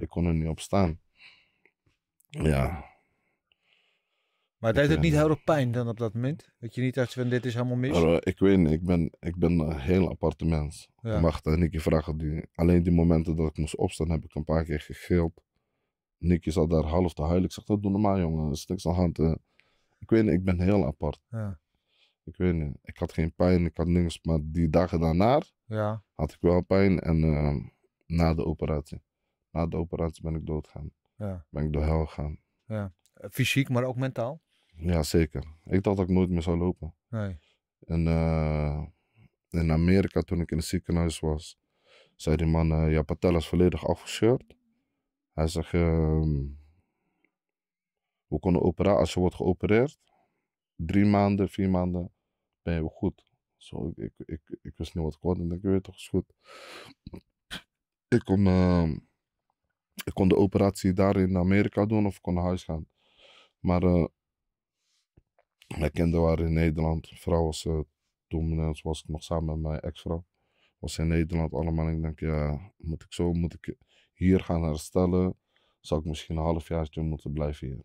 Speaker 2: Ik kon er niet op staan. Ja.
Speaker 1: Maar deed het niet eh, heel erg pijn dan op dat moment? Dat je niet dacht van dit is helemaal mis?
Speaker 2: ik weet niet, ik ben, ik ben een heel apart mens. Ja. Macht en Nicky vragen, die, alleen die momenten dat ik moest opstaan heb ik een paar keer gegild. Nicky zat daar half te huilen. Ik zeg, dat doe normaal jongen, er is niks aan de hand. Eh. Ik weet niet, ik ben heel apart. Ja. Ik weet niet, ik had geen pijn, ik had niks. Maar die dagen daarna ja. had ik wel pijn en eh, na de operatie. Na de operatie ben ik doodgaan. Ja. Ben ik door hel gegaan.
Speaker 1: Ja. Eh, fysiek, maar ook mentaal?
Speaker 2: Ja, zeker. Ik dacht dat ik nooit meer zou lopen. Nee. En eh, in Amerika, toen ik in het ziekenhuis was, zei die man, eh, ja, patella is volledig afgescheurd. Hij zegt, uh, we kunnen opereren, als je wordt geopereerd, drie maanden, vier maanden, ben je goed. Zo, ik, ik, ik, ik wist niet wat ik hoorde. Ik denk, weet toch, goed. Ik kom ehm, ik kon de operatie daar in Amerika doen of kon naar huis gaan. Maar mijn eh, kinderen waren in Nederland. Vrouw was uh, toen eh, was ik nog samen met mijn ex-vrouw. Was in Nederland allemaal. ik denk, ja, moet ik zo, moet ik hier gaan herstellen? Zou ik misschien een half jaar moeten blijven hier?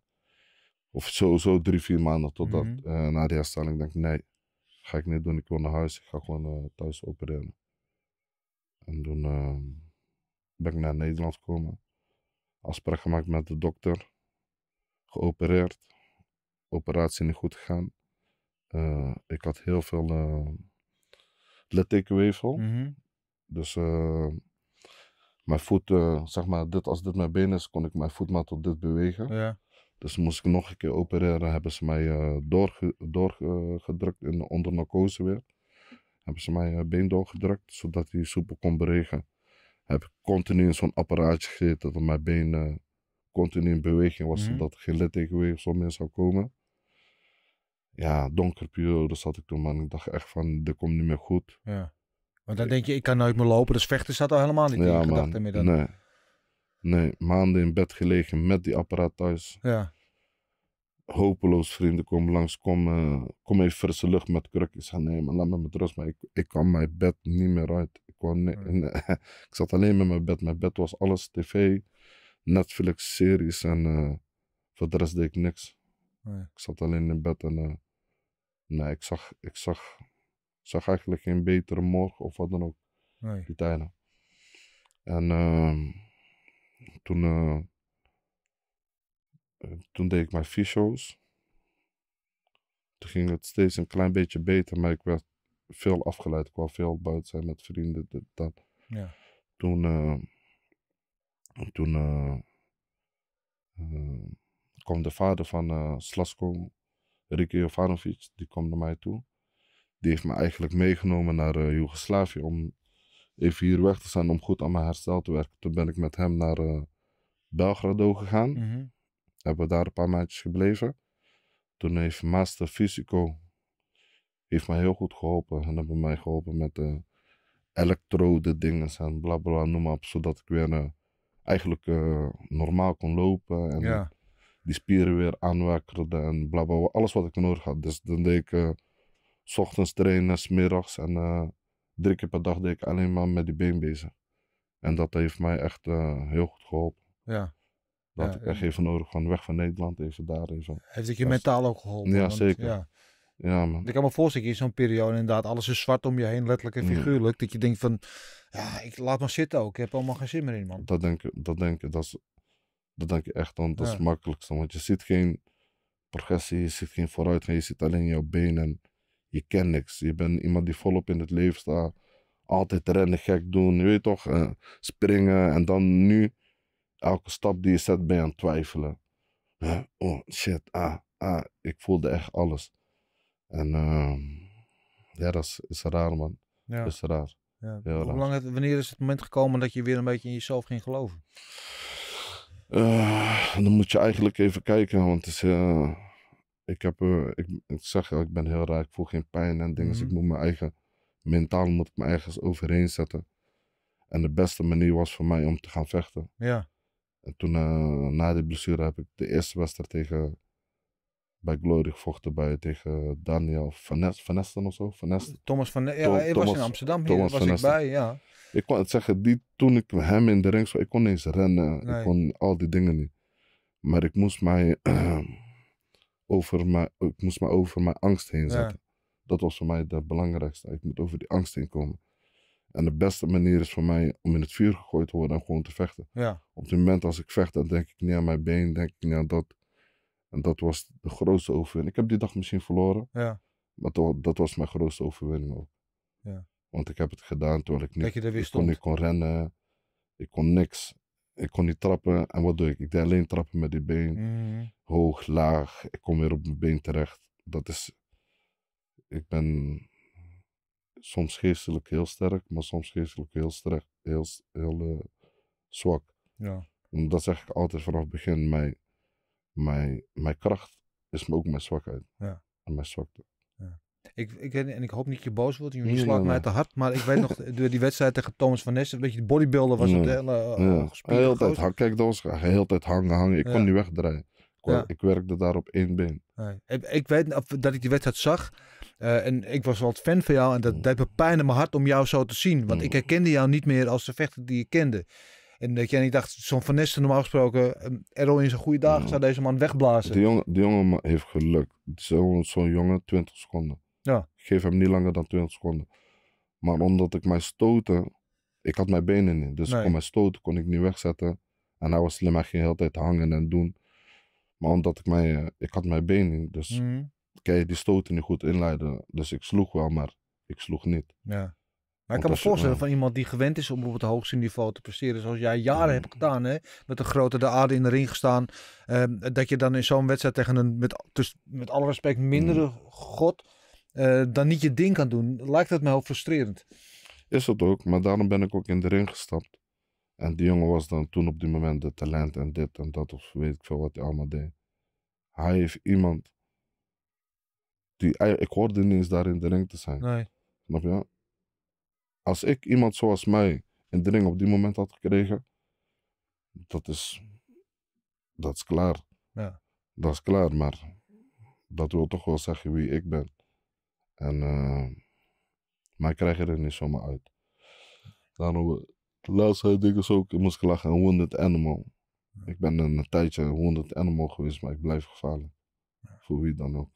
Speaker 2: Of zo, zo drie, vier maanden totdat, mm na die herstelling, denk ik, nee, ga ik niet doen. Ik wil naar huis. Ik ga gewoon thuis opereren. En toen ben ik naar Nederland gekomen. Afspraak gemaakt met de dokter. Geopereerd. Operatie niet goed gegaan. Eh, ik had heel veel uh, littekenweefsel. Mhm. Dus eh, mijn voet, zeg maar, dit, als dit mijn been is, kon ik mijn voet maar tot dit bewegen. Ja. Dus moest ik nog een keer opereren, hebben ze mij doorgedrukt door, in onder narcose weer. Hebben ze mijn been doorgedrukt, zodat hij soepel kon bewegen heb ik continu in zo'n apparaatje gezeten dat mijn been eh, continu in beweging was, mm -hmm. zodat geen zo meer zou komen. Ja, puur periode zat ik toen, man. Ik dacht echt van, dit komt niet meer goed.
Speaker 1: Ja. Want dan denk je, ik kan nooit meer lopen, dus vechten zat al helemaal niet in je gedachten meer dan. Nee.
Speaker 2: nee, maanden in bed gelegen met die apparaat thuis. Ja. Hopeloos, vrienden, komen langs, kom, eh, kom even frisse lucht met krukjes. Nee, maar laat me met rust, maar ik, ik kan mijn bed niet meer uit kon, mm. ik zat alleen met mijn bed. Mijn bed was alles tv, Netflix, series en uh, voor de rest deed ik niks. Oh ik zat alleen in bed en eh, nee, ik, zag, ik zag, zag eigenlijk geen betere morgen of wat dan ook. Nee. Die tijden. En ehm, toen, eh, toen deed ik mijn shows Toen ging het steeds een klein beetje beter, maar ik werd veel afgeleid. Ik wou veel buiten zijn met vrienden, dat. Ja. Toen, eh, toen eh, eh, kwam de vader van Slasko, Rikke Jovanovic, die kwam naar mij toe. Die heeft me eigenlijk meegenomen naar Joegoslavië om even hier weg te zijn om goed aan mijn herstel te werken. Toen ben ik met hem naar Belgrado gegaan. Mm -hmm. Hebben daar een paar maandjes gebleven. Toen heeft Master Fysico heeft mij heel goed geholpen. En hebben mij geholpen met de eh, elektrode dingen en bla bla, noem maar op. Zodat ik weer eh, eigenlijk eh, normaal kon lopen. En ja. die spieren weer aanwakkerde en bla bla. Alles wat ik nodig had. Dus dan deed ik s ochtends trainen, smiddags middags. En drie keer per dag deed ik alleen maar met die been bezig. En dat heeft mij echt heel goed geholpen. Ja. Dat ja, ik echt even nodig van weg van Nederland, even daar even. Heeft het je mentaal ook geholpen? Ja, zeker. Ja. Ja, man.
Speaker 1: Ik kan me voorstellen, in zo'n periode inderdaad, alles is zwart om je heen, letterlijk en figuurlijk. Dat je denkt van, ja, ik laat maar zitten ook. Ik heb allemaal geen zin meer in, man.
Speaker 2: Dat denk, dat denk, dat dat denk ik echt, want dat is het makkelijkste. Want je ziet geen progressie, je ziet geen vooruitgang, je ziet alleen jouw benen. Je kent niks. Je bent iemand die volop in het leven staat. Altijd rennen, gek doen, je weet toch, eh, springen. En dan nu, elke stap die je zet, ben je aan het twijfelen. Oh, shit, ah, ah. Ik voelde echt alles. En ehm, ja, dat is, raar, man. Ja. Dat is raar. Ja. Hoe lang,
Speaker 1: het, wanneer is het moment gekomen dat je weer een beetje in jezelf ging geloven?
Speaker 2: Eh, dan moet je eigenlijk even kijken, want is, eh, ik, heb, uh, ik, ik zeg, ik ben heel raar, ik voel geen pijn en dingen. Dus ik mhm. moet mijn eigen, mentaal moet ik me ergens overheen zetten. En de beste manier was voor mij om te gaan vechten. Ja. En toen, na die blessure, heb ik de eerste wedstrijd tegen bij Glory gevochten bij, tegen Daniel Van, Nesten of zo. Van Nesten. Thomas Van Nesten. Ja, hij was in Amsterdam. Hier was ik bij, ja. Ik kon het zeggen, die, toen ik hem in de ring zag, ik kon niet eens rennen. Ik kon al die dingen niet. Maar ik moest mij, over, mijn, ik moest mij over mijn angst heen zetten. Dat was voor mij het belangrijkste. Ik moet over die angst heen komen. En de beste manier is voor mij om in het vuur gegooid te worden en gewoon te vechten. Ja. Op het moment als ik vecht, dan denk ik niet aan mijn been, denk ik niet aan dat. En dat was de grootste overwinning. Ik heb die dag misschien verloren, ja. maar dat was mijn grootste overwinning ook. Ja. Want ik heb het gedaan toen ik niet, kon, ik kon rennen, ik kon niks. Ik kon niet trappen. En wat doe ik? Ik deed alleen trappen met die been. Mhm. Hoog, laag. Ik kom weer op mijn been terecht. Dat is. Ik ben soms geestelijk heel sterk, maar soms geestelijk heel, sterk, heel, heel eh, zwak. Ja. En dat zeg ik altijd vanaf het begin. Mij mijn, mijn kracht is ook mijn zwakheid. Ja. En mijn zwakte.
Speaker 1: Ik, ik, en ik hoop niet dat je boos wordt. je nee, slaat mij nee. te hard. Maar ik weet nog, die wedstrijd tegen Thomas van Ness, een je, de bodybuilder was het hele uh, Heel tijd hangen.
Speaker 2: Kijk, dat tijd hangen, hangen. Ik kon niet wegdraaien. Ik, ja. ik, werkte daar op één been.
Speaker 1: Ik, weet of, dat ik die wedstrijd zag. Eh, en ik was wel fan van jou. En dat deed me pijn in mijn hart om jou zo te zien. Want ik herkende jou niet meer als de vechter die je kende. En dat je, en ik dacht, zo'n Van normaal gesproken, Errol in zijn goede dagen zou deze man wegblazen. De jongen,
Speaker 2: de jongen heeft geluk. Zo'n zo jongen, 20 seconden. Ja. Ik geef hem niet langer dan 20 seconden. Maar omdat ik mijn stoten, ik had mijn benen niet. Dus nee. kon mijn stoten kon ik niet wegzetten. En hij was slim, ging de hele tijd hangen en doen. Maar omdat ik mijn, eh, ik had mijn benen niet. Dus mhm. kan je die stoten niet goed inleiden. Dus ik sloeg wel, maar ik sloeg niet. Ja. Maar ik kan me voorstellen
Speaker 1: van iemand die gewend is om op het hoogste niveau te presteren. Zoals jij jaren mm. hebt gedaan. Hè? Met een grote de aarde in de ring gestaan. Ehm, dat je dan in zo'n wedstrijd tegen een, met, dus met alle respect, mindere mm. god. Eh, dan niet je ding kan doen. Lijkt het me heel frustrerend.
Speaker 2: Is dat ook. Maar daarom ben ik ook in de ring gestapt. En die jongen was dan toen op die moment de talent en dit en dat. Of weet ik veel wat hij allemaal deed. Hij heeft iemand. Die, ik hoorde niet eens daar in de ring te zijn. Nee. Snap als ik iemand zoals mij in dring op die moment had gekregen, dat is, dat is klaar. Ja. Dat is klaar, maar dat wil toch wel zeggen wie ik ben. En, uh, eh, maar ik krijg er niet zomaar uit. Daarom, eh, de laatste dingen is ook, ik moest lachen, een wounded animal. Ik ben een tijdje een wounded animal geweest, maar ik blijf gevallen. Voor wie dan ook.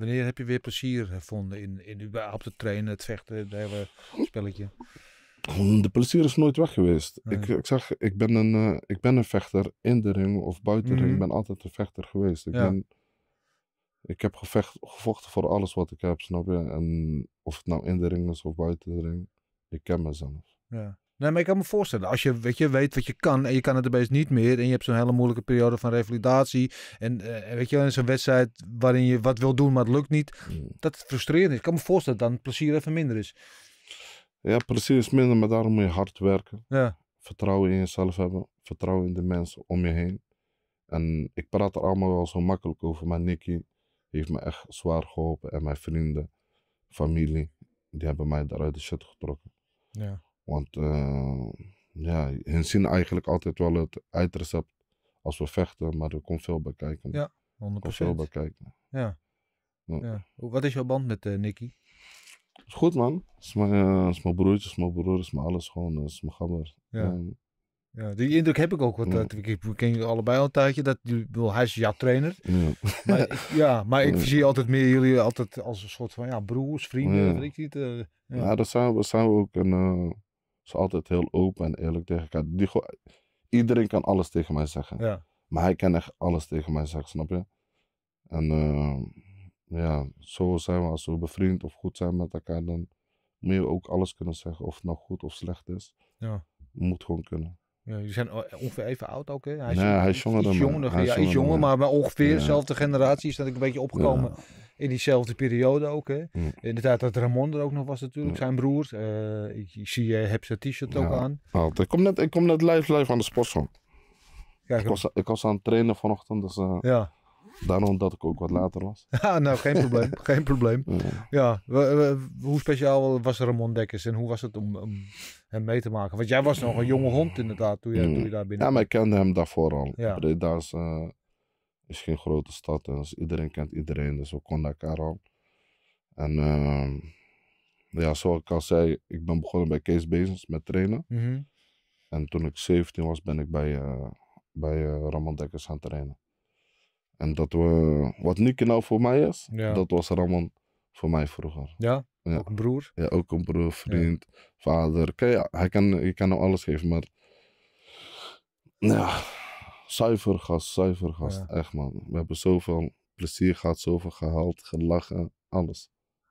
Speaker 1: Wanneer heb je weer plezier gevonden in, in überhaupt het trainen, het vechten, het hele spelletje?
Speaker 2: De plezier is nooit weg geweest. Ik, ik zeg, ik ben, een, eh, ik ben een vechter in de ring of buiten de ring. Mhm. Ik ben altijd een vechter geweest. Ik, ben, ik heb gevecht, gevochten voor alles wat ik heb, snap je? En of het nou in de ring is of buiten de ring. Ik ken mezelf. Ja.
Speaker 1: Nee, maar ik kan me voorstellen, als je weet, je weet wat je kan en je kan het opeens niet meer en je hebt zo'n hele moeilijke periode van revalidatie en uh, weet je zo'n wedstrijd waarin je wat wil doen, maar het lukt niet, hmm. dat is frustrerend is. Ik kan me voorstellen dat dan plezier even minder is.
Speaker 2: Ja, plezier is minder, maar daarom moet je hard werken. Ja. Vertrouwen in jezelf hebben, vertrouwen in de mensen om je heen. En ik praat er allemaal wel zo makkelijk over, maar Nicky heeft me echt zwaar geholpen en mijn vrienden, familie, die hebben mij daaruit de shit getrokken. Ja. Want uh, ja, hen zien eigenlijk altijd wel het uitrecept als we vechten, maar er komt veel bij kijken. Ja, 100%. Komt veel bij kijken. Ja. ja.
Speaker 1: Wat is jouw band met uh, Nicky?
Speaker 2: Is goed, man. Is mijn, uh, is mijn broertje, is mijn broer, is mijn alles gewoon, is mijn gabber. Ja.
Speaker 1: ja, die indruk heb ik ook. Want ik, ken jullie allebei al een tijdje. Dat, hij is jouw trainer.
Speaker 2: Ja. Maar, ik,
Speaker 1: ja, maar ik zie altijd meer jullie altijd als een soort van ja, broers, vrienden, weet ik niet. ja.
Speaker 2: dat zijn we, ook. En, is altijd heel open en eerlijk tegen elkaar. Die, iedereen kan alles tegen mij zeggen. Ja. Maar hij kan echt alles tegen mij zeggen, snap je? En eh, ja, zo zijn we als we bevriend of goed zijn met elkaar, dan moet je ook alles kunnen zeggen. Of het nou goed of slecht is. Ja. Moet gewoon kunnen.
Speaker 1: Ja, die zijn ongeveer even oud ook. Hè? Hij is, jonger dan jonger, ja, iets jonger maar, ongeveer dezelfde generatie is dat ik een beetje opgekomen. In diezelfde periode ook. Hè? In de tijd dat Ramon er ook nog was natuurlijk, zijn broer. Eh, ik, zie, je eh, hebt zijn t-shirt ook aan.
Speaker 2: Altijd. Ik kom net, ik kom net live, live aan de sportschool. Kijk, ik, was, ik was aan het trainen vanochtend, dus... Eh, ja. Daarom dat ik ook wat later was.
Speaker 1: Ja, ah, nou, geen probleem. geen probleem. Ja, hoe speciaal was Ramon Dekkers en hoe was het om, hem mee te maken? Want jij was nog een jonge hond inderdaad toen je, mm. toen je daar binnen Ja, maar ik
Speaker 2: kende hem daarvoor al. Ja. is, eh, is geen grote stad, dus iedereen kent iedereen. Dus we konden elkaar al. En ehm, ja, zoals ik al zei, ik ben begonnen bij Kees Bezens met trainen. Mhm. En toen ik 17 was, ben ik bij, uh, bij eh, Ramon Dekkers gaan trainen. En dat we, wat nu nou voor mij is, dat was Ramon voor mij vroeger. Ja? Ook een broer? Ja, ook een broer, vriend, vader. Kijk, hij kan, je kan hem alles geven, maar... Nou ja, zuiver gast, zuiver gast. Echt man, we hebben zoveel plezier gehad, zoveel gehaald, gelachen, alles.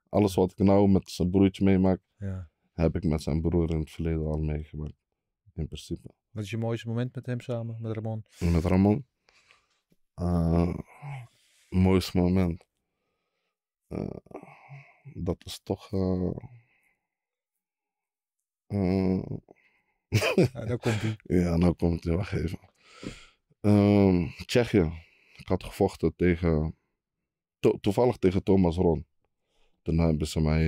Speaker 2: Alles wat ik nou met zijn broertje meemaak, heb ik met zijn broer in het verleden al meegemaakt. In principe.
Speaker 1: Wat is je mooiste moment met hem samen, met Ramon?
Speaker 2: Met Ramon? uh, mooiste moment. Eh, dat is toch. Eh, ja, nou komt hij. ja, nou komt Wacht even. Um, Tsjechië. Ik had gevochten tegen. toevallig tegen Thomas Ron. Daarna hebben ze mij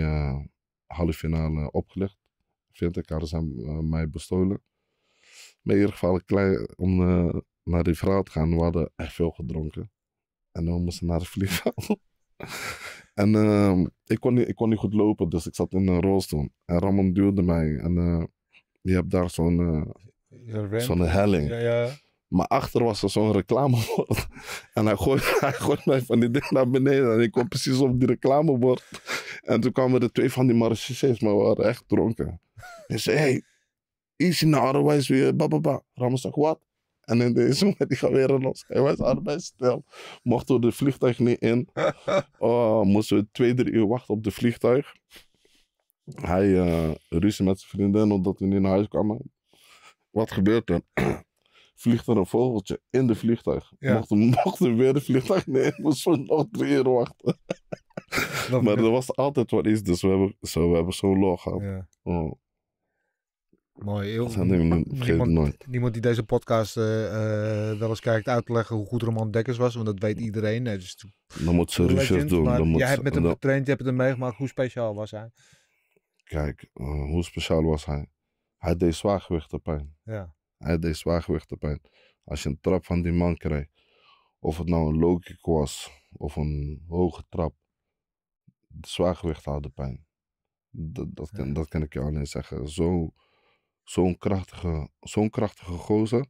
Speaker 2: halve finale opgelegd. Vind ik, zijn ze mij bestolen. Maar in ieder geval klein, om naar die vrouw te gaan. We hadden echt veel gedronken. En we moesten naar de vliegveld. en ehm, ik, kon niet, ik kon niet goed lopen, dus ik zat in een rolstoel. En Ramon duwde mij. En je eh, hebt daar zo'n eh, zo'n helling. Ja, ja. Maar achter was er zo'n reclamebord. En hij gooit, hij gooit mij van die ding naar beneden. En ik kwam precies op die reclamebord. En toen kwamen er twee van die marechaussées, maar we waren echt dronken. En zei, hey, easy naar otherwise we... Eh, ba, ba, ba. Ramon zegt, wat? En in deze moment, die gaan weer los. Hij was arbeidsstel. Mochten we de vliegtuig niet in. Oh, moesten we twee, drie uur wachten op de vliegtuig. Hij uh, ruzie met zijn vriendin omdat we niet naar huis kwamen. Wat gebeurt er? Vliegt er een vogeltje in de vliegtuig. Mocht Mochten, we weer de vliegtuig nemen, moesten we nog drie uur wachten. maar er was altijd wat iets, dus we hebben, zo, we hebben zo log gehad. Ja. Oh.
Speaker 1: Mooi. Heel, goed. niemand, die deze podcast eh, eh, wel eens kijkt uit te leggen hoe goed Roman Dekkers was, want dat weet iedereen. Nee,
Speaker 2: dan moet ze research doen. Dan jij hebt met hem dan...
Speaker 1: getraind, je hebt hem meegemaakt. Hoe speciaal was hij?
Speaker 2: Kijk, eh, hoe speciaal was hij? Hij deed op pijn. Ja. Hij deed zwaargewichten pijn. Als je een trap van die man kreeg, of het nou een low was of een hoge trap, zwaargewicht hadden pijn. Dat, dat, kan, dat kan ik je alleen zeggen. Zo Zo'n krachtige, zo'n krachtige gozer.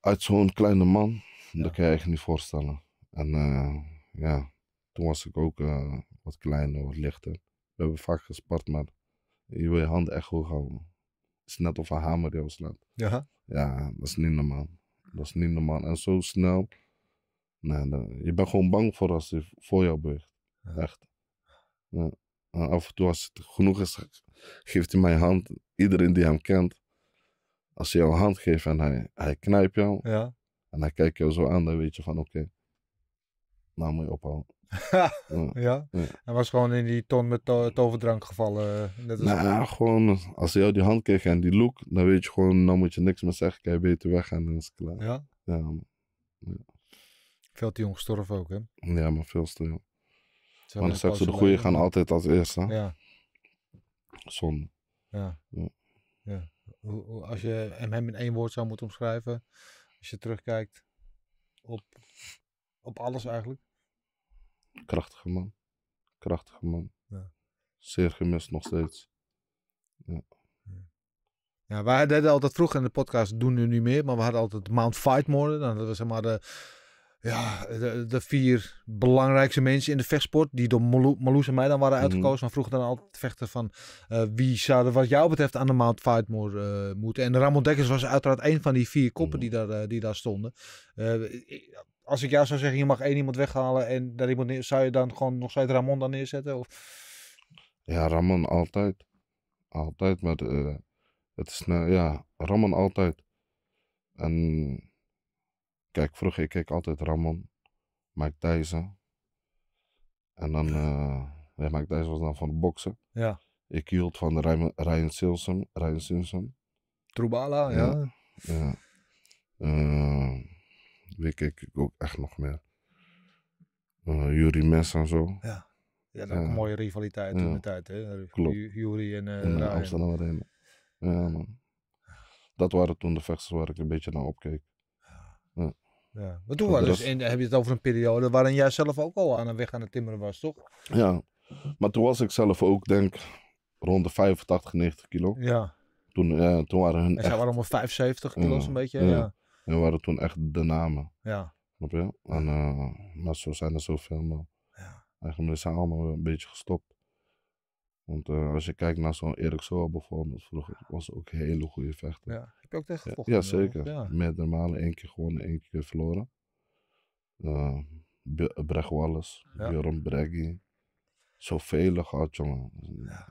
Speaker 2: Uit zo'n kleine man. Dat kan je echt niet voorstellen. En eh, ja, toen was ik ook eh, wat kleiner, wat lichter. We hebben vaak gespart, maar je wil je handen echt hoog houden. Het is net of een hamer jou slaat. Ja? Ja, dat is niet normaal. Dat is niet normaal. En zo snel. Nee, nou, je bent gewoon bang voor als hij voor jou beweegt. Echt. af en toe als het genoeg is geeft hij mijn hand. Iedereen die hem kent, als hij jouw hand geeft en hij, hij knijpt jou ja. en hij kijkt jou zo aan, dan weet je van oké, nou moet je ophouden. ja. ja.
Speaker 1: was gewoon in die ton met toverdrank gevallen. Eh, net als nou, ja,
Speaker 2: gewoon als hij jou die hand kreeg en die look, dan weet je gewoon, dan nou moet je niks meer zeggen. kijk beter weggaan en is het klaar. Ja? Ja. ja.
Speaker 1: Veel te jong gestorven ook, hè?
Speaker 2: Ja, maar veel te jong. Want de goede gaan altijd als eerste. Ja. Zonde.
Speaker 3: Ja.
Speaker 1: ja. Als je hem in één woord zou moeten omschrijven, als je terugkijkt op, op alles eigenlijk?
Speaker 2: Krachtige man. Krachtige man. Ja. Zeer gemist nog steeds. Ja.
Speaker 1: Ja, wij deden altijd vroeg in de podcast, doen nu niet meer, maar we hadden altijd Mount Fightmore. Mode, nou, dat was zeg maar de ja, de, vier belangrijkste mensen in de vechtsport. Die door Malou, en mij dan waren mhm. uitgekozen. Mm vroeg vroegen dan altijd vechten van eh, wie zou er wat jou betreft aan de Mount Fight eh, moeten. En Ramon Dekkers was uiteraard een van die vier koppen die, mhm. daar, eh, die daar stonden. als ik jou zou zeggen, je mag één iemand weghalen en daar iemand neer, zou je dan gewoon nog steeds Ramon dan neerzetten? Of?
Speaker 2: Ja, Ramon altijd. Altijd, maar het is, nou ja, Ramon altijd. En Kijk, vroeger ik keek altijd Ramon, Mike Tyson. En dan, uh, eh, nee, Mike Tyson was dan van boksen. Ja. Ik hield van Ryan, Ryan Simpson. Ryan Simpson. Trubala, ja. ja. ja. Eh, keek ik ook echt nog meer? Uh, eh, Jury Mess en zo. Ja, ja dat mooie rivaliteit in de tijd, hè? Klopt. Jury en uh, ja, Amsterdam Ja, man. Dat waren toen de vechters waar ik een beetje naar opkeek. Ja. Ja. Maar toen was dus, in,
Speaker 1: heb je het over een periode waarin jij zelf ook al aan de weg aan het timmeren was, toch?
Speaker 2: Ja, maar toen was ik zelf ook, denk rond de 85, 90 kilo. Ja. Toen, ja, toen waren hun. En zij waren
Speaker 1: allemaal 75 kilo's, ja. een beetje. Ja. ja.
Speaker 2: En waren toen echt de namen. Ja. Snap je? En, eh, maar zo zijn er zoveel. Maar ja. Eigenlijk zijn allemaal een beetje gestopt. Want eh, als je kijkt naar zo'n Erik Soa bijvoorbeeld, vroeger was ook een hele goede vechter. Ja, heb je ook tegen gevochten? Ja, zeker. Ja. Met één keer gewonnen, één keer verloren. Uh, Breg Wallace, ja. Björn Breggy. Zoveel gehad, jongen. Ja.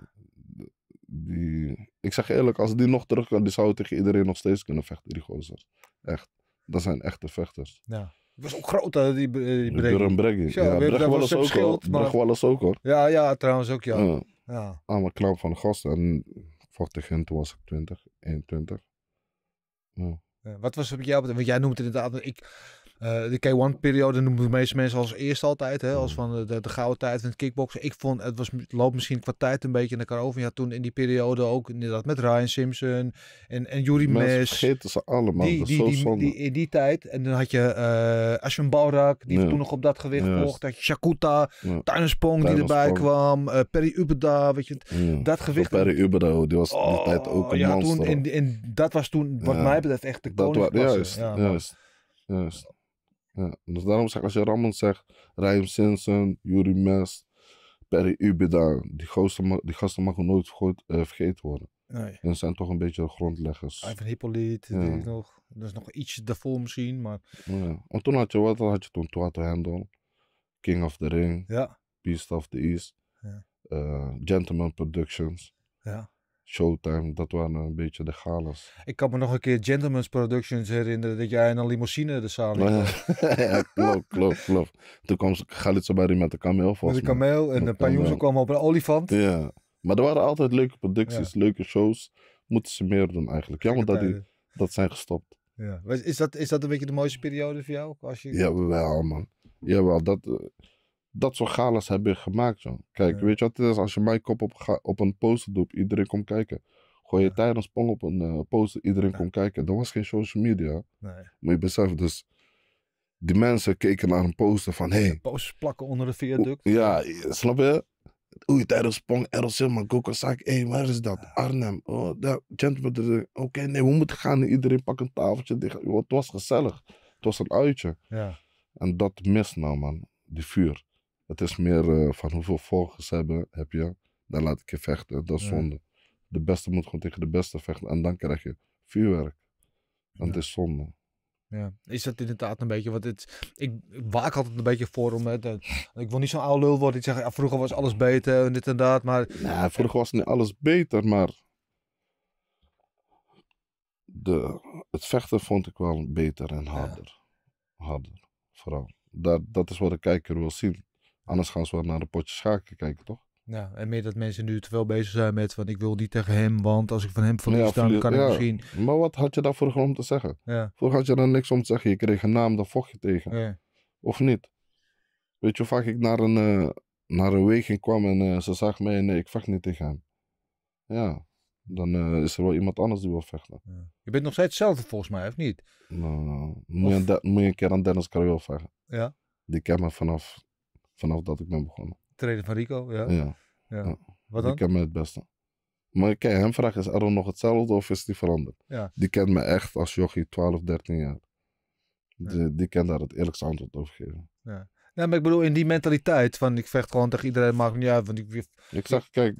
Speaker 2: Die, ik zeg eerlijk, als die nog terug die zou tegen iedereen nog steeds kunnen vechten, die gozer, Echt. Dat zijn echte vechters.
Speaker 1: Ja. was ook groot, die, eh, die Breggy. Björn Breggy. Ja, ja Wallace ook, hoor. Maar... Wallace ook, hoor. Ja, ja, trouwens ook, ja. Ja.
Speaker 2: Allemaal knap van de gasten. En voor de Gent was ik 20, 21. Ja.
Speaker 1: Ja, wat was op jou, want jij noemt het inderdaad, ik, eh, de K1-periode noemen de meeste mensen als eerste altijd. Hè, als van de, de gouden tijd van het kickboksen. Ik vond, het was, loopt misschien qua tijd een beetje naar elkaar over. toen in die periode ook inderdaad met Ryan Simpson en, en Juri Mes.
Speaker 2: vergeten ze allemaal. die, die, die,
Speaker 1: in die tijd. En dan had je uh, eh, Ashen Balrak, die toen nog op dat gewicht mocht. had je Shakuta,
Speaker 2: Spong die erbij
Speaker 1: kwam. Eh, Perry Ubeda, je. Dat gewicht. Perry Ubeda,
Speaker 2: die was die oh, tijd ook een ja, monster. Toen, en, dat was toen, wat mij betreft, echt de koning. Juist, juist. Juist. Ja, dus daarom zeg ik, als je Ramon zegt, Ryan Simpson, Jury Mes, Perry Ubeda, die gasten, die gasten mogen nooit eh, vergeten worden. Nee. zijn toch een beetje de grondleggers. Ivan Hippolyte, ja. die
Speaker 1: nog. Dat is nog iets daarvoor misschien, maar...
Speaker 2: Ja. En toen had je wat? Dan had je toen Handel, King of the Ring, ja. Beast of the East, ja. Eh, Gentleman Productions. Ja. Showtime, dat waren een beetje de galas.
Speaker 1: Ik kan me nog een keer Gentleman's Productions herinneren dat jij in een limousine er samen nou, ja.
Speaker 2: klopt, klopt, klopt. Toen kwam Galit Sabari met de kameel volgens Met de kameel en de Payouzo kwam op een olifant. Ja, maar er waren altijd leuke producties, leuke shows. Moeten ze meer doen eigenlijk. Jammer dat, die, dat zijn gestopt.
Speaker 1: Ja. Is, dat, is dat een beetje de mooiste periode voor jou? Als je... wel man.
Speaker 2: wel dat... Eh, dat soort galas heb ik gemaakt, joh. Kijk, weet je wat het is? Als je mijn kop op, op een poster doet, iedereen komt kijken. Gooi je tijdens pong op een eh, poster, iedereen komt kijken. Dat was geen social media. Nee. je beseffen, dus die mensen keken naar een poster van, hey.
Speaker 1: Posters plakken onder de viaduct.
Speaker 2: Ja, snap je? Oei, tijdens Pong, RLC, maar Gokosaki, hé, waar is dat? Arnhem, oh, dat, Gentleman. Eh, oké, nee, we moeten gaan. Iedereen pakt een tafeltje. Het was gezellig. Het was een uitje. Ja. En dat mist nou, man. Die vuur. Het is meer eh, van hoeveel volgers hebben, heb je, dan laat ik je vechten. Dat is zonde. De beste moet gewoon tegen de beste vechten en dan krijg je vuurwerk. En het is zonde.
Speaker 1: Ja, is dat inderdaad een beetje wat het. Ik, ik waak altijd een beetje voor om. Het, ik wil niet zo'n oude lul worden die zeggen, ja, vroeger was
Speaker 2: alles beter en dit en dat, maar. Nou, vroeger was niet alles beter, maar. De, het vechten vond ik wel beter en harder. Harder, vooral. Dat, dat is wat de kijker wil zien. Anders gaan ze wel naar de potjes schaken kijken, toch?
Speaker 1: Ja, en meer dat mensen nu te veel bezig zijn met van ik wil niet tegen hem, want als ik van hem verlies, ja, dan kan ik misschien...
Speaker 2: Maar wat had je daar voor om te zeggen? Ja. Vroeger had je daar niks om te zeggen. Je kreeg een naam, daar vocht je tegen. Ja. Of niet? Weet je hoe vaak ik naar een, eh, naar een weging kwam en eh, ze zag mij, nee, ik vecht niet tegen hem. Ja, dan eh, is er wel iemand anders die wil vechten. Ja.
Speaker 1: Je bent nog steeds hetzelfde volgens mij, of niet?
Speaker 2: Nou, nou, nou. moet, je, moet je een keer aan Dennis Carriol vragen. Ja? Die kent me vanaf Vanaf dat ik ben begonnen.
Speaker 1: Trainen van Rico, ja. Ja. ja. Wat dan? Die kent
Speaker 2: me het beste. Maar ik hem vraag, is Aaron nog hetzelfde of is die veranderd? Ja. Die kent me echt als jochie, 12, 13 jaar. Die, die kan daar het eerlijkste antwoord over geven.
Speaker 3: Ja.
Speaker 1: ja, maar ik bedoel, in die mentaliteit van ik vecht gewoon tegen iedereen, maakt niet uit. Want ik... ik kijk,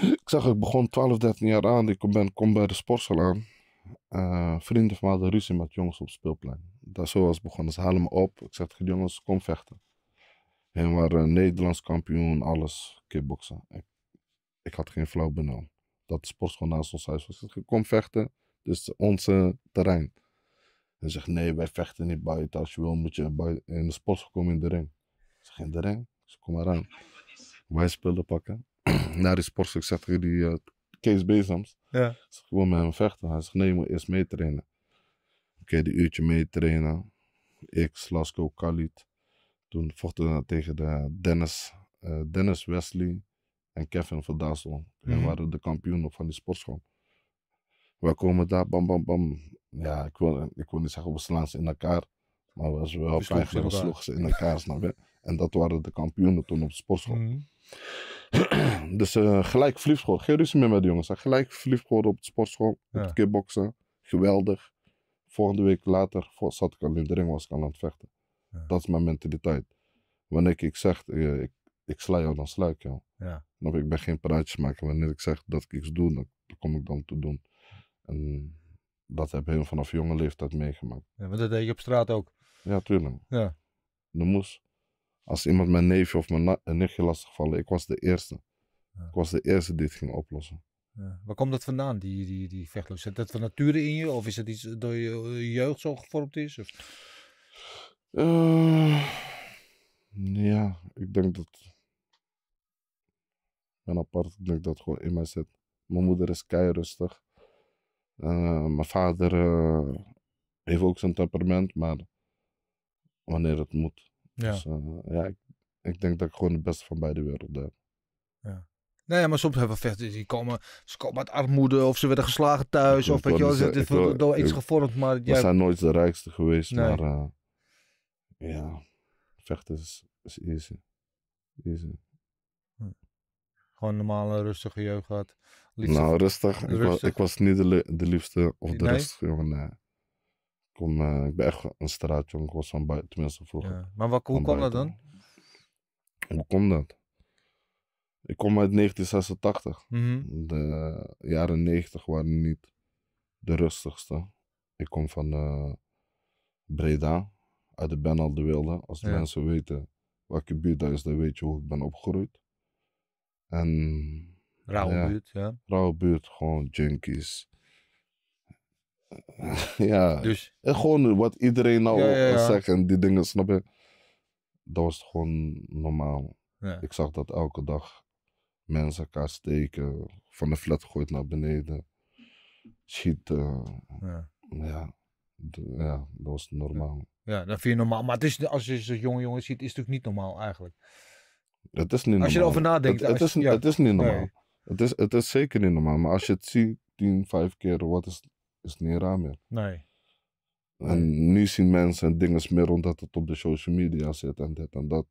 Speaker 2: ik zeg, ik begon 12, 13 jaar aan. Ik ben, kom bij de sportschool aan. Uh, vrienden van mij hadden ruzie met jongens op speelplein. Daar zo was begonnen. Ze halen me op. Ik zeg jongens, kom vechten. En waren eh, Nederlands kampioen, alles, kickboksen. Ik, ik had geen flauw benul. Dat de sportschool naast ons huis was. Ik kom vechten, dus onze terrein. En zegt, nee, wij vechten niet buiten. Als je wil, moet je in de sportschool komen in de ring. Ik zeg, in de ring? Ze dus kom maar aan. Wij speelden pakken. Naar die sportschool, ik zeg die eh, Kees Bezams. Ja. Ik zeg, wil met hem vechten. Hij zegt, nee, je moet eerst meetrainen. Oké, die uurtje meetrainen. Ik, Slasko, Khalid. Toen vochten we tegen de Dennis, eh, Dennis Wesley en Kevin van Dazel. en mhm. waren de kampioenen van die sportschool. Wij komen daar, bam, bam, bam. Ja, ik wil, ik niet zeggen, we slaan ze in elkaar. Maar we, we wel elkaar sloegen ze, sloeg ze in elkaar, En dat waren de kampioenen toen op de sportschool. Mhm. dus eh, gelijk vliefschool. Geen ruzie meer met de jongens. Gelijk vliefschool op de sportschool. Op het kickboksen. Geweldig. Volgende week later voor, zat ik al in de ring, ik aan het vechten. Dat is mijn mentaliteit. Wanneer ik zeg, eh, ik, ik sla jou, dan sluik ik jou. Ja. Ik ben geen praatjes maken. Wanneer ik zeg dat ik iets doe, dan, kom ik dan te doen. En dat heb ik vanaf jonge leeftijd meegemaakt.
Speaker 1: Ja, maar dat deed je op straat ook?
Speaker 2: Ja, tuurlijk. Ja. De moes. Als iemand mijn neefje of mijn nichtje lastigvallen, ik was de eerste. Ik was de eerste die het ging oplossen.
Speaker 1: Ja. Waar komt dat vandaan, die, die, die vechtloosheid? Is dat van nature in je? Of is dat iets door je eh, jeugd zo gevormd is? Of?
Speaker 2: Eh, ja, ik denk dat. En apart, ik denk dat gewoon in mij zit. Mijn moeder is rustig. Uh, mijn vader eh, heeft ook zijn temperament, maar wanneer het moet. Ja. Dus, ja, ik, ik, denk dat ik gewoon het beste van beide werelden heb.
Speaker 3: Ja.
Speaker 1: Nee, maar soms hebben we vechters die komen, ze komen uit armoede of ze werden geslagen thuis. of weet je wel, ze door iets gevormd. Maar jij... We zijn nooit
Speaker 2: de rijkste geweest, nee. maar ja, vechten is, is easy. easy. een hm.
Speaker 1: Gewoon normale, rustige jeugd had nou, rustig. Ik, was, ik
Speaker 2: was niet de, de liefste of de rustige jongen. Nee. Ik, eh, ik ben echt een straatjongen. Ik was van buiten, tenminste vroeger. Ja. Maar
Speaker 1: wat, hoe komt dat dan?
Speaker 2: Hoe komt dat? Ik kom uit 1986. Mhm. De jaren 90 waren niet de rustigste. Ik kom van eh, Breda uit de Ben al de Wilde. Als mensen weten welke buurt dat is, dan weet je hoe ik ben opgegroeid. En... Rauwe buurt, ja. Rauwe buurt, gewoon junkies. ja. Dus... En gewoon wat iedereen nou zegt en die dingen, snap je? Dat was gewoon normaal. Ik zag dat elke dag mensen elkaar steken, van de flat gooit naar beneden, schieten. Ja ja, dat was normaal.
Speaker 1: Ja, dat vind je normaal. Maar het is, als je zo'n jonge jongens ziet, is het natuurlijk niet normaal eigenlijk.
Speaker 2: Het is niet normaal. Als je erover nadenkt. Het, is, het is niet normaal. Het, is, het is zeker niet normaal. Maar als je het ziet, tien, vijf keer, wat is, is het niet raar meer. Nee. En nu zien mensen dingen meer omdat het op de social media zit en dit en dat.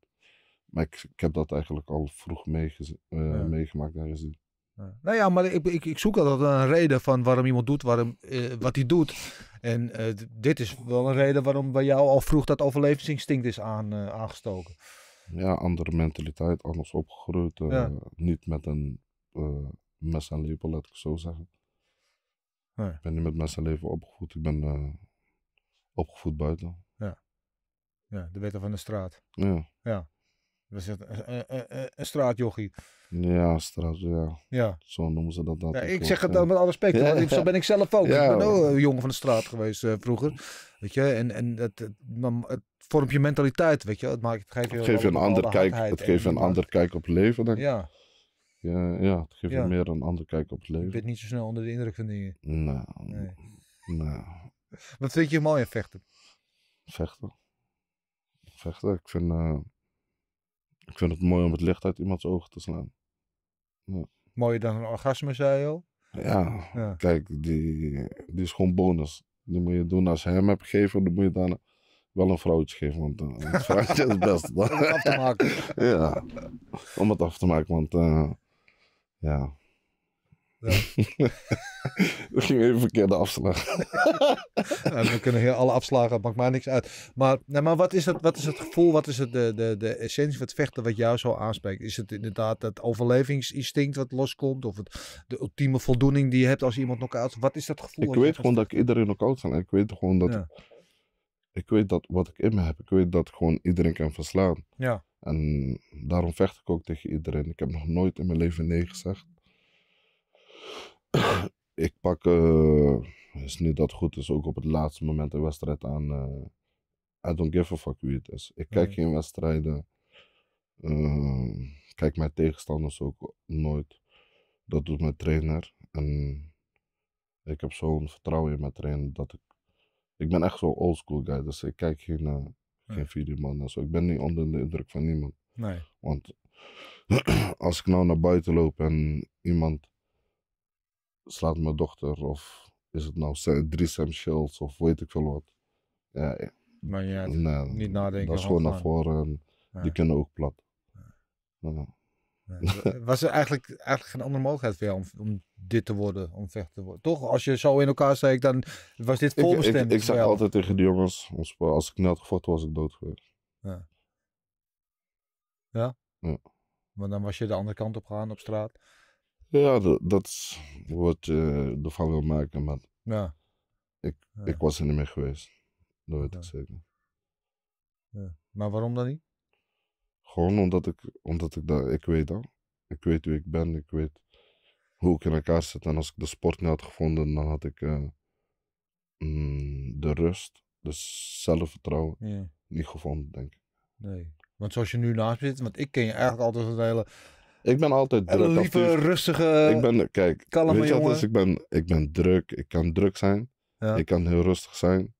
Speaker 2: Maar ik, ik heb dat eigenlijk al vroeg eh, meegemaakt en gezien.
Speaker 1: Nou ja, maar ik, ik, ik zoek altijd een reden van waarom iemand doet waarom, eh, wat hij doet. En eh, dit is wel een reden waarom bij jou al vroeg dat overlevingsinstinct is aan, eh, aangestoken.
Speaker 2: Ja, andere mentaliteit, anders opgegroeid. niet met een eh, mes en lepel, laat ik zo zeggen. Ik ben niet met mes en leven opgevoed. Ik ben opgevoed buiten.
Speaker 1: Ja, de wetten van de straat. Ja. Ja
Speaker 2: was het een, een, straatjochie. Ja, straat, ja. Zo noemen ze dat. dat ja, ik zeg het dan met alle respect, want zo ben ik zelf ook. ik ben ook
Speaker 1: een eh, jongen van de straat geweest eh, vroeger. Weet je, en, en het, het, vormt je mentaliteit, weet je. Het, maakt, het geeft je, een, ander kijk, het geeft een ander
Speaker 2: kijk op leven, denk ik. Ja. Ja, ja, het geeft je meer een ander kijk op het leven. Je bent
Speaker 1: niet zo snel onder de indruk van dingen.
Speaker 2: Nou, nee. Nou.
Speaker 1: Wat vind je mooi in vechten?
Speaker 2: Vechten? Vechten, ik vind... Eh, ik vind het mooi om het licht uit iemands ogen te slaan. Ja.
Speaker 1: Mooier dan een orgasme, zei je
Speaker 2: Ja, kijk, die, die is gewoon bonus. Die moet je doen als je hem hebt gegeven, dan moet je dan wel een vrouwtje geven, want een eh, vrouwtje is het best. om het af te maken. ja, om het af te maken, want eh, ja, ja. dat even verkeerde afslag. we kunnen hier alle
Speaker 1: afslagen, maakt mij niks uit. Maar, nee, nou, maar wat, is het, wat is het gevoel, wat is het, de, de, de essentie van het vechten wat jou zo aanspreekt? Is het inderdaad dat overlevingsinstinct wat loskomt? Of het, de ultieme voldoening die je hebt als iemand knock-out? Wat is dat gevoel? Ik weet gewoon dat ik
Speaker 2: iedereen knock-out kan. Ik weet gewoon dat... Ik weet dat wat ik in me heb. Ik weet dat gewoon iedereen kan verslaan. Ja. En daarom vecht ik ook tegen iedereen. Ik heb nog nooit in mijn leven nee gezegd. ik pak, uh, is niet dat goed is, ook op het laatste moment een wedstrijd aan. Eh, I don't give a fuck wie het is. Ik kijk mhm. geen wedstrijden. Ehm, kijk mijn tegenstanders ook nooit. Dat doet mijn trainer. En ik heb zo'n vertrouwen in mijn trainer dat ik. Ik ben echt zo'n oldschool guy, dus ik kijk geen, uh, geen man Ik ben niet onder de indruk van niemand. Nee. Want als ik nou naar buiten loop en iemand slaat mijn dochter of is het nou drie Sam Shields of weet ik veel wat. Ja, eh, maar ja, niet nadenken. Dat is gewoon naar voren en die kunnen ook plat. Ja.
Speaker 1: Was er eigenlijk, eigenlijk geen andere mogelijkheid voor om, dit te worden, om vechten, te worden? Toch, als je zo in elkaar steekt, dan was dit volbestemd. Ik, ik, zeg altijd tegen
Speaker 2: de jongens, als ik net had was ik dood geweest.
Speaker 1: Ja. ja? Ja. Maar dan was je de andere kant op gegaan, op straat.
Speaker 2: Ja, dat wordt je ervan wil maken, maar ja. Ik, ik was er niet meer geweest. Dat weet
Speaker 3: ik zeker. Maar waarom dan niet?
Speaker 2: Gewoon omdat ik, omdat ik dat, ik weet dat. Ik weet wie ik ben, ik weet hoe ik in elkaar zit. En als ik de sport niet had gevonden, dan had ik eh, mm, de rust, dus zelfvertrouwen niet gevonden, denk ik.
Speaker 1: Nee. Want zoals je nu naast me zit, want ik ken je eigenlijk altijd als een hele
Speaker 2: ik ben altijd druk. Een lieve, rustige, ik ben, kijk, weet je jongen. Is, ik, ben, ik ben druk. Ik kan druk zijn. Ik kan heel rustig zijn.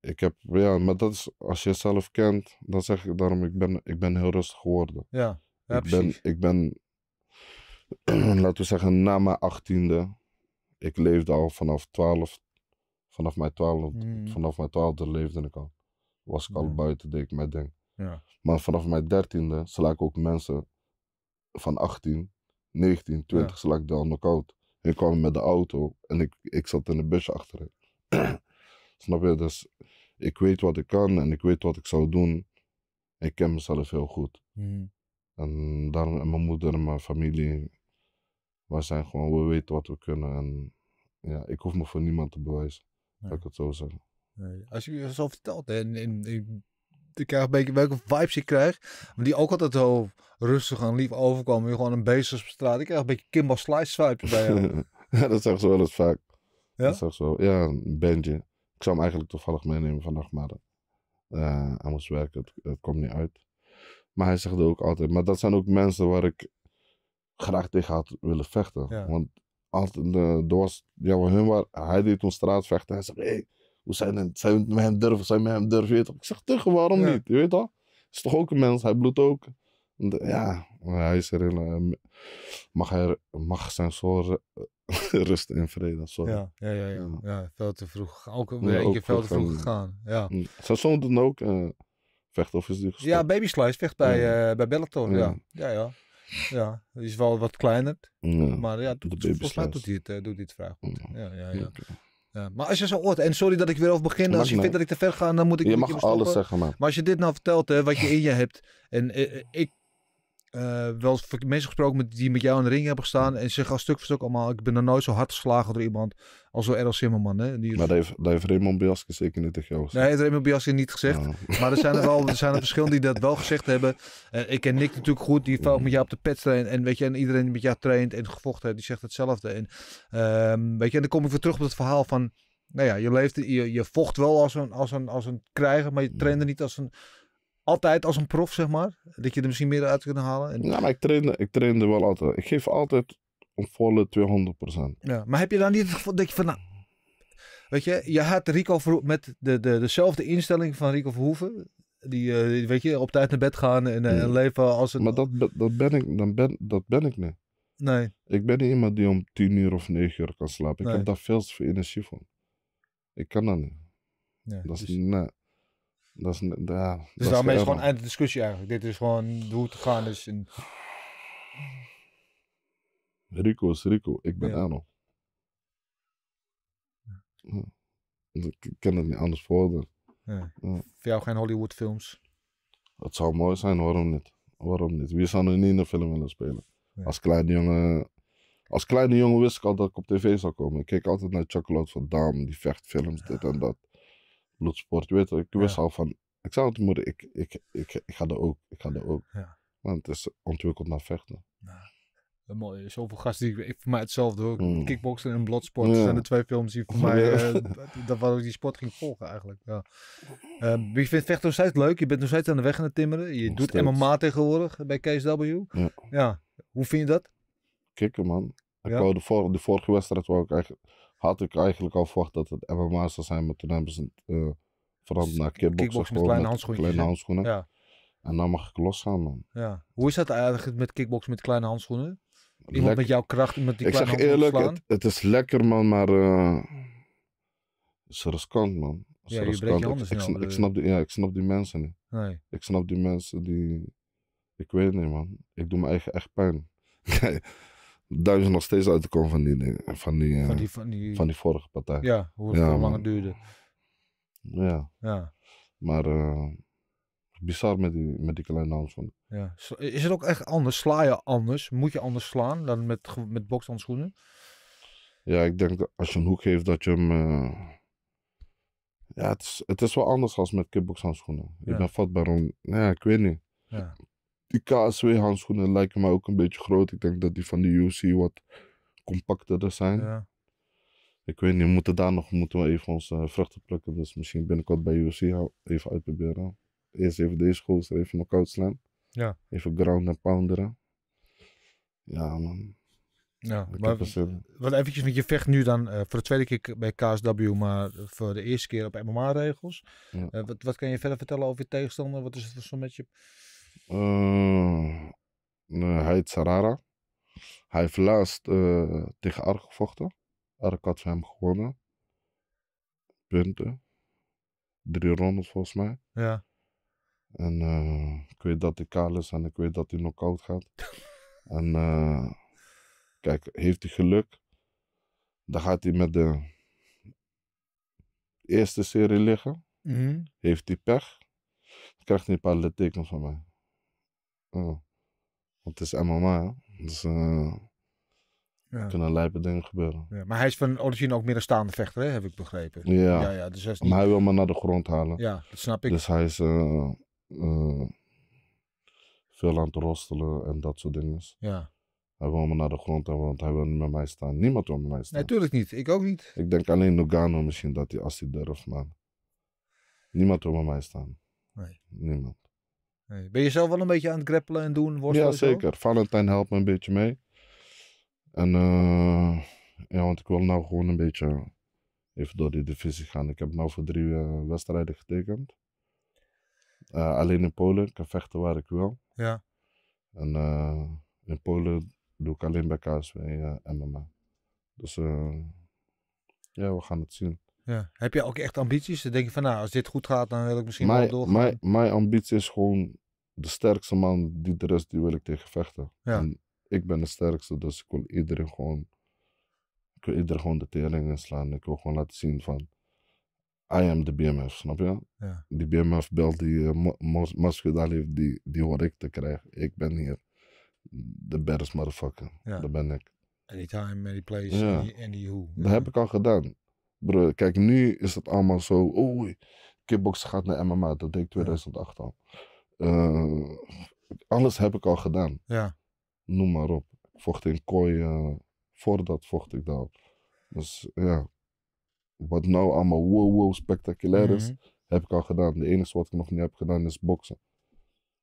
Speaker 2: Ik heb, ja, maar dat is, als je jezelf kent, dan zeg ik daarom, ik ben, ik ben heel rustig geworden. Ja, ja ik Ben, ik ben, laten we zeggen, na mijn achttiende, ik leefde al vanaf twaalf, vanaf mijn twaalfde, hmm. vanaf mijn twaalfde leefde ik al. Was ik al buiten, deed ik met ding. Ja. Maar vanaf mijn dertiende sla ik ook mensen van 18, 19, 20 ja. sla ik dan knock koud. Ik kwam met de auto en ik, ik zat in de busje achterin. Snap je? Dus ik weet wat ik kan en ik weet wat ik zou doen. Ik ken mezelf heel goed. Mhm. En daarom, en mijn moeder en mijn familie, wij zijn gewoon, we weten wat we kunnen. En ja, ik hoef me voor niemand te bewijzen, nee. ik het zo zeggen.
Speaker 3: Nee.
Speaker 1: Als je zo vertelt, en, en, en ik krijg een beetje welke vibes ik krijg. die ook altijd zo rustig en lief overkomen, Je gewoon een beest op straat. Ik krijg een beetje Kimball Slice vibes bij jou.
Speaker 2: ja, dat zegt ze wel eens vaak. Ja? Dat is ze wel. Ja, een bandje. Ik zou hem eigenlijk toevallig meenemen vannacht, maar uh, eh, hij moest werken. Het, komt niet uit. Maar hij zegt ook altijd. Maar dat zijn ook mensen waar ik graag tegen had willen vechten. Want altijd, uh, ja, hun waar, hij deed toen straatvechten. Hij zegt, hey, zijn, zijn met hem durven, zijn met hem durven. Weet Ik zeg tegen, waarom niet? Je weet toch? Is toch ook een mens, hij bloedt ook. Eh, ja, hij is erin. Eh, mag, hij, mag zijn zoren rust in vrede. Sorry. Ja,
Speaker 1: ja, ja, ja. ja veel te vroeg. Ook een ja, keer veel te vroeg gegaan. Ja.
Speaker 2: Mm. Zijn zoon doet ook uh, eh, vecht of is die Ja, Baby
Speaker 1: Slice vecht bij, ja. bij Bellator. Ja, ja, ja. ja. Die is wel wat kleiner. Maar ja, doet, volgens mij doet hij het, doet hij het vrij goed. Ja, ja, ja maar als je zo hoort, en sorry dat ik weer over begin, als je vindt dat ik te ver ga, dan moet ik. Je mag alles zeggen, man. Maar als je dit nou vertelt, hè, wat je in je hebt. En eh, eh, ik eh, wel mensen gesproken met, die met jou in de ring hebben gestaan. En zeggen al stuk voor stuk allemaal: Ik ben nog nooit zo hard geslagen door iemand als door Errol Zimmerman. Hè? Die... Maar dat
Speaker 2: heeft, dat heeft Raymond Biaske zeker niet tegen jou gezegd.
Speaker 1: Nee, heeft Raymond Biaske niet gezegd. Maar er zijn er wel er zijn er verschillende die dat wel gezegd hebben. Eh, ik ken Nick natuurlijk goed, die valt mm. met jou op de pet traint. En, weet je, en iedereen die met jou traint en gevochten heeft, die zegt hetzelfde. En, ehm, weet je, en dan kom ik weer terug op het verhaal van. Nou ja, je, leeft, je, je vocht wel als een, als, een, als een krijger, maar je mm. trainde niet als een, altijd als een prof, zeg maar? Dat je er misschien meer uit kunt halen? En...
Speaker 2: maar ik trainde, ik trainde wel altijd. Ik geef altijd een volle 200%.
Speaker 1: Ja, maar heb je dan niet het gevoel dat je van... Nou, weet je, je had Rico met de, de, dezelfde instelling van Rico Verhoeven. Die, uh, weet je, op tijd naar bed gaan en uh,
Speaker 2: leven als het... Maar dat, dat, ben ik, dan ben, dat ben ik niet. Nee. Ik ben niet iemand die om tien uur of negen uur kan slapen. Ik heb daar veel energie van. Ik kan dat niet. Ja, dat is, dus- nee. Dat is, ja, dus daarmee is gewoon
Speaker 1: eind de discussie eigenlijk. Dit is gewoon hoe het gaan is. En...
Speaker 2: Rico is Rico, ik ben ja. nog. Ik kan het niet anders voordoen. Ja. Voor
Speaker 1: jou geen Hollywood films.
Speaker 2: Het zou mooi zijn, waarom niet? Waarom niet? Wie zou er niet in een film willen spelen? Als kleine jongen als kleine jongen wist ik al dat ik op tv zou komen. Ik keek altijd naar Chocolate van Dam, die vechtfilms, dit en ah. dat bloedsport. Je weet, ik wist al van, ik zou het moeten, ik, ik, ik, ik, ga er ook, ik ga er ook. Want het is ontwikkeld naar vechten. Ja.
Speaker 1: Mooi, zoveel gasten die ik voor mij hetzelfde ook. Mm. Kickboksen en bloedsporten zijn de twee films die voor mij uh, dat waar ik die sport ging volgen eigenlijk. Ja. Uh, vindt vechten nog steeds leuk. Je bent nog steeds aan de weg aan het timmeren. Je doet steeds. MMA tegenwoordig bij KSW.
Speaker 2: Ja. Hoe vind je dat? Kikken man. Ik wou de, vor de vorige wedstrijd wou ik eigenlijk had ik eigenlijk al verwacht dat het MMA zou zijn, maar toen hebben ze eh, veranderd naar kickboxen. met kleine handschoenen. Kleine handschoenen. Ja. En dan mag ik losgaan, man.
Speaker 1: Ja. Hoe is dat eigenlijk met kickboxen met kleine handschoenen? Iemand met jouw kracht, met die kleine handschoenen Ik zeg eerlijk,
Speaker 2: het, is lekker, man, maar ze eh, is riskant, man. Is ja, je breekt je ik, snap, ik, snap die, ja, ik snap die mensen niet. Nee. Ik snap die mensen die... Ik weet niet, man. Ik doe me eigen echt pijn. duizend nog steeds uit te komen van die, van die, van eh, die, van die, van die vorige partij. Ja, hoe lang het duurde. Ja. ja. Maar uh, bizar met die, met die kleine hands van.
Speaker 1: Ja. Is het ook echt anders? Sla je anders? Moet je anders slaan dan met, met bokshandschoenen?
Speaker 2: Ja, ik denk dat als je een hoek geeft dat je hem... Eh, ja, het is, het is wel anders als met kickboxhandschoenen. ik ben vatbaar om... Ja, ik weet niet. Ja die KSW-handschoenen lijken mij ook een beetje groot. Ik denk dat die van de UC wat compacter zijn. Ja. Ik weet niet, we moeten daar nog moeten we even onze eh, vruchten plukken. Dus misschien binnenkort bij UC even uitproberen. Eerst even deze school even mijn koud slaan. Ja. Even ground en pounderen. Ja, man. Ja, maar
Speaker 1: wat eventjes, want je vecht nu dan eh, voor de tweede keer bij KSW, maar voor de eerste keer op MMA-regels. Eh, wat, wat kan je verder vertellen over je tegenstander? Wat is het zo met je?
Speaker 2: Eh, eh, hij heet Sarara. Hij heeft laatst eh, tegen Ark gevochten. Ark had van hem gewonnen. Punten. Drie rondes volgens mij. Ja. En ik weet dat hij kaal is en ik weet dat hij nog koud gaat. en kijk, heeft hij geluk, dan gaat hij met de eerste serie liggen. Mhm. Heeft hij pech, krijgt hij een paar tekens van mij. Oh. Want het is MMA, Dus eh, ja. er kunnen lijpe dingen gebeuren.
Speaker 1: Ja, maar hij is van origine ook meer een staande vechter, hè? heb ik begrepen. Ja, ja, dus hij maar hij
Speaker 2: wil me naar de grond halen. Ja, dat snap ik. Dus hij is eh, eh, veel aan het rostelen en dat soort dingen. Ja. Hij wil me naar de grond hebben, want hij wil niet met mij staan. Niemand wil met mij staan.
Speaker 1: Natuurlijk niet. Ik ook
Speaker 2: niet. Ik denk alleen Nogano misschien dat hij, als hij durft, maar niemand wil met mij staan. Nee. Niemand.
Speaker 1: Ben je zelf wel een beetje aan het grappelen en doen? Worstelen ja, zeker.
Speaker 2: Valentijn helpt me een beetje mee. En eh, ja, want ik wil nou gewoon een beetje even door die divisie gaan. Ik heb nu voor drie eh, wedstrijden getekend. Eh, alleen in Polen. Ik kan vechten waar ik wil. Ja. En in Polen doe ik alleen bij KSW en MMA. Dus ja, we gaan het zien.
Speaker 1: Ja. Heb je ook echt ambities? Dan denk je van, nou, als dit goed gaat, dan wil ik misschien mijn, wel doorgaan. Mijn,
Speaker 2: mijn ambitie is gewoon de sterkste man, die er is. die wil ik tegen vechten. En ik ben de sterkste, dus ik wil iedereen gewoon, ik wil iedereen gewoon de tering inslaan. Ik wil gewoon laten zien van, I am the BMF, snap je? Die BMF-bel die uh, Masjid heeft, die, die hoor ik te krijgen. Ik ben hier de best motherfucker. Ja. Dat ben ik.
Speaker 3: Anytime, any place, any, any who.
Speaker 2: Dat heb ik al gedaan. Bro, kijk, nu is het allemaal zo. Oh, oei, kickboksen gaat naar MMA. Dat deed ik 2008 al. Eh, alles heb ik al gedaan. Ja. Noem maar op. Ik vocht in kooi. voordat vocht ik daar. Dus ja. Wat nou allemaal wow, wow, spectaculair is, mhm. heb ik al gedaan. De enige wat ik nog niet heb gedaan is boksen.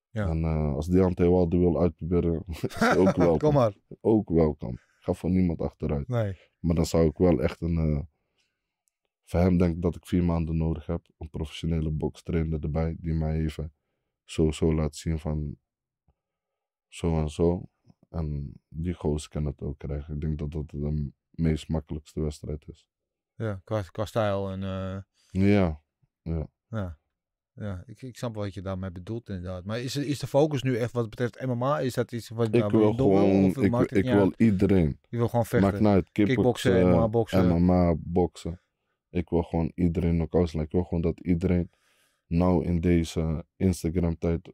Speaker 2: Ja. En uh, als Deontay Wilder wil uitproberen, is ook welkom. Kom maar. Ook welkom. Ga voor niemand achteruit. Nee. Maar dan zou ik wel echt een, eh, voor hem denk ik dat ik vier maanden nodig heb. Een professionele bokstrainer erbij die mij even zo zo laat zien van zo en zo. En die gozer kan het ook krijgen. Ik denk dat dat de meest makkelijkste wedstrijd is.
Speaker 1: Ja, qua, qua stijl en... Eh,
Speaker 2: ja, ja.
Speaker 1: Ja, ja ik, ik snap wat je daarmee bedoelt inderdaad. Maar is, is de focus nu echt wat betreft MMA? Is dat iets wat je nou, wil gewoon, of ik, ik wil iedereen. Je wil gewoon vechten? Maakt uit, kickboksen, MMA, boksen.
Speaker 2: MMA, boksen. Ik wil gewoon iedereen knock-out slaan. Ik wil gewoon dat iedereen nou in deze Instagram-tijd...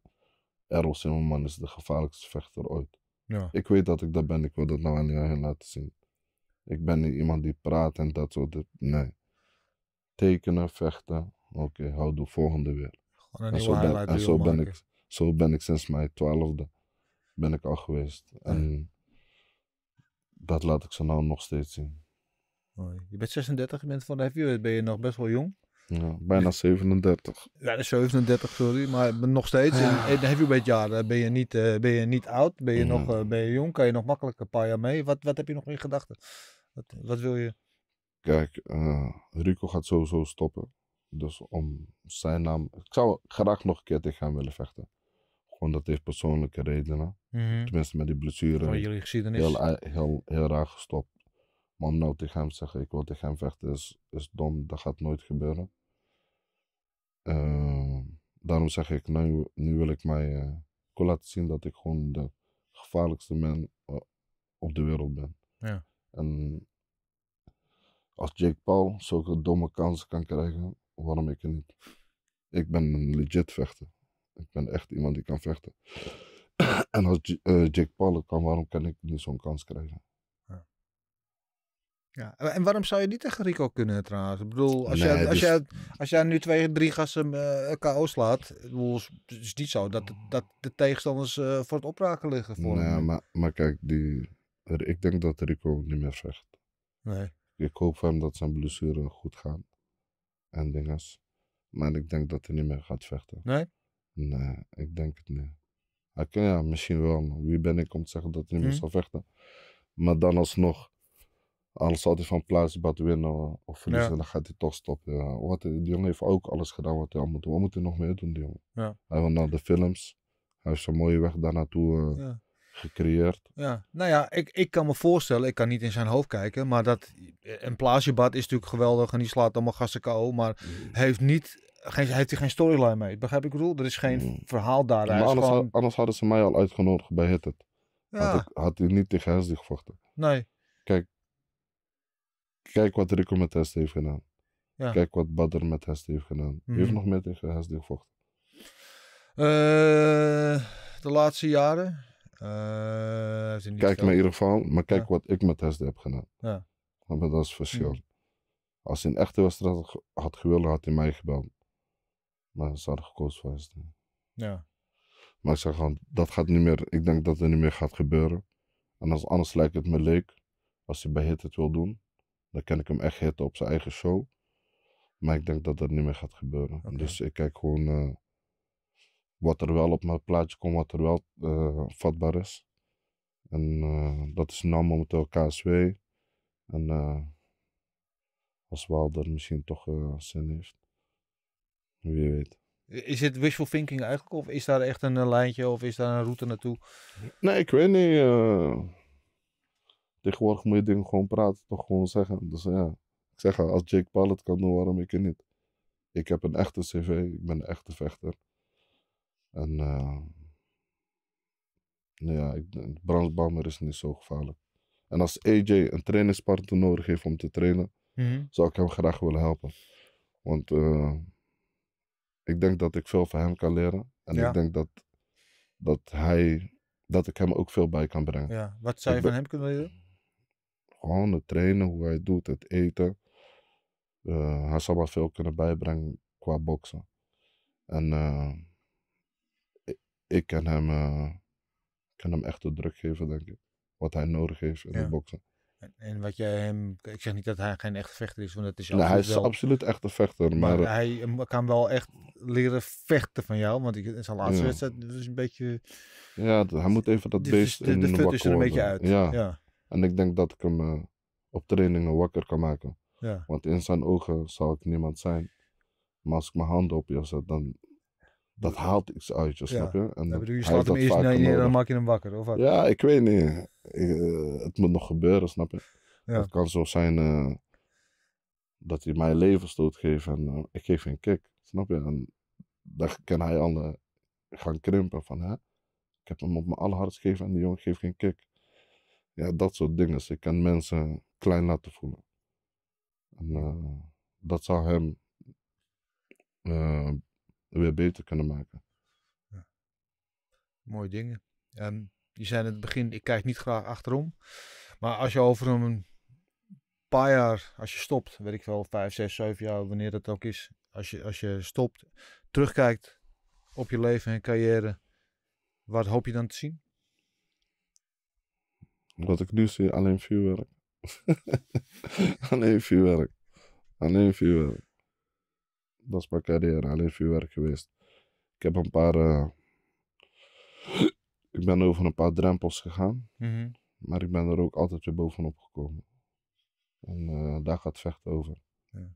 Speaker 2: Errol Simmerman is de gevaarlijkste vechter ooit. Ja. Ik weet dat ik dat ben. Ik wil dat nou aan jou laten zien. Ik ben niet iemand die praat en dat soort dingen. Nee. Tekenen, vechten. Oké, okay, hou de volgende weer. en zo ben, en zo ben ik, zo ben ik sinds mijn twaalfde ben ik al geweest. En dat laat ik ze nou nog steeds zien.
Speaker 1: Je bent 36, je bent van de heavyweight, ben je nog best wel jong.
Speaker 2: Ja, bijna 37.
Speaker 1: Bijna 37, sorry. Maar nog steeds, in, ah. in heavyweight jaren ben je niet, eh, ben je niet oud. Ben je, nog, eh, ben je jong, kan je nog makkelijk een paar jaar mee. Wat, wat heb je nog in gedachten? Wat, wat wil je?
Speaker 2: Kijk, uh, Rico gaat sowieso stoppen. Dus om zijn naam... Ik zou graag nog een keer tegen hem willen vechten. Gewoon dat heeft persoonlijke redenen. Mhm. Tenminste met die blessure. Van jullie geschiedenis. Heel, heel, heel, heel raar gestopt. Maar om nou tegen hem zeggen, ik wil tegen hem vechten, is, is dom. Dat gaat nooit gebeuren. Ehm, daarom zeg ik, nu, nu wil ik mij eh, laten zien dat ik gewoon de gevaarlijkste man eh, op de wereld ben. Ja. En als Jake Paul zulke domme kansen kan krijgen, waarom ik niet? Ik ben een legit vechter. Ik ben echt iemand die kan vechten. en als eh, Jake Paul kan, waarom kan ik niet zo'n kans krijgen?
Speaker 1: Ja. En waarom zou je niet tegen Rico kunnen trouwens? Ik bedoel, als, jij, als, dus- jij, als jij nu twee, drie gasten uh, eh, KO slaat, het is niet zo dat, dat de tegenstanders eh, voor het opraken liggen. Voor nee, nou Maar,
Speaker 2: maar kijk, die, ik denk dat Rico niet meer vecht. Nee. Ik hoop van hem dat zijn blessure goed gaan en dingen. Maar ik denk dat hij niet meer gaat vechten. Nee? Nee, ik denk het niet. Hij kan, ja, misschien wel. Wie ben ik om te zeggen dat hij niet meer mhm. zal vechten? Maar dan alsnog alles altijd van plaats winnen of verliezen, dan gaat hij toch stoppen. Wat, die jongen heeft ook alles gedaan wat hij al moet doen. Wat moet hij nog meer doen, die jongen? Ja. Hij wil naar de films. Hij heeft zo'n mooie weg daar naartoe eh, gecreëerd.
Speaker 1: Ja, nou ja, ik, ik kan me voorstellen, ik kan niet in zijn hoofd kijken, maar dat eh, een plaatsjebad is natuurlijk geweldig en die slaat allemaal gasten KO, maar mm. heeft niet... Geen, heeft hij geen storyline mee? Begrijp ik bedoel? Er is geen mm. verhaal daar. Maar anders,
Speaker 2: anders, hadden ze mij al uitgenodigd bij Hit It. Had, ik, had hij niet tegen Hesdy gevochten. Nee. Kijk, Kijk wat Rico met Hest heeft gedaan. Ja. Kijk wat Badr met Hest heeft gedaan. Mm -hmm. Heeft mhm. nog meer tegen Hest gevochten?
Speaker 1: Eh, de laatste jaren. Eh, niet kijk maar in ieder
Speaker 2: geval, maar kijk wat ik met Hest heb gedaan. Ja. Dat is verschil. Mhm. Als hij een echte wedstrijd had gewild, had hij mij gebeld. Maar ze hadden gekozen voor Hest. Ja. Maar ik zeg gewoon, dat gaat niet meer. Ik denk dat het niet meer gaat gebeuren. En als anders lijkt het me leuk. Als hij bij het wil doen, dan kan ik hem echt hitten op zijn eigen show. Maar ik denk dat dat niet meer gaat gebeuren. Dus ik kijk gewoon eh, wat er wel op mijn plaatje komt, wat er wel eh, vatbaar is. En eh, dat is nou momenteel KSW. En als Wilder misschien toch zin heeft. Wie weet.
Speaker 1: Is het wishful thinking eigenlijk? Of is daar echt een lijntje of is daar een route naartoe?
Speaker 2: Nee, ik weet niet Tegenwoordig moet je dingen gewoon praten, toch gewoon zeggen. Dus ja, ik zeg al, als Jake Paul het kan doen, waarom ik het niet? Ik heb een echte cv, ik ben een echte vechter. En uh, ja, ik, is niet zo gevaarlijk. En als AJ een trainingspartner nodig heeft om te trainen, mhm. zou ik hem graag willen helpen. Want eh, ik denk dat ik veel van hem kan leren. En ik denk dat, dat hij dat ik hem ook veel bij kan brengen. Ja,
Speaker 1: wat zou je van hem kunnen leren?
Speaker 2: Gewoon het trainen, hoe hij doet, het eten. Eh, hij zal wel veel kunnen bijbrengen qua boksen. En eh, ik, kan hem, eh, kan hem echt de druk geven, denk ik. Wat hij nodig heeft in ja. het boksen.
Speaker 1: En, wat jij hem. Ik zeg niet dat hij geen echte vechter is, want dat is. Nee, hij is wel, absoluut
Speaker 2: echte vechter. Maar,
Speaker 1: hij kan wel echt leren vechten van jou. Want ik, zijn laatste ja. wedstrijd is dus een beetje. Ja, hij moet even dat de, beest. De, de, in de fut is er een beetje uit. ja.
Speaker 2: En ik denk dat ik hem eh, op trainingen wakker kan maken. Ja. Want in zijn ogen zou ik niemand zijn. Maar als ik mijn hand op je zet, dan dat haalt iets uit je, snap je? En ja, bedoel, je eerst neer en dan maak je hem wakker, of wat? Ja, ik weet niet. Eh, het moet nog gebeuren, snap je? Het kan zo zijn eh, dat hij mij levensstoot geeft en ik geef een kick, snap je? En dan kan hij alle gaan krimpen van, hè? Ik heb hem op mijn allerhardst gegeven en die jongen geeft geen kick. Ja, dat soort dingen. Dus ik kan mensen klein laten voelen. En eh, dat zou hem eh, weer beter kunnen maken. Ja.
Speaker 1: Mooie dingen. En je zei in het begin, ik kijk niet graag achterom. Maar als je over een paar jaar, als je stopt, weet ik wel, vijf, zes, zeven jaar, wanneer dat ook is. Als je, als je stopt, terugkijkt op je leven en carrière, wat hoop je dan te zien?
Speaker 2: Wat ik nu dus zie alleen vuurwerk. alleen vuurwerk. Alleen vuurwerk. Dat is mijn carrière, alleen vuurwerk geweest. Ik heb een paar. Eh, ik ben over een paar drempels gegaan. Mhm. Maar ik ben er ook altijd weer bovenop gekomen. En eh, daar gaat vecht over. Ja.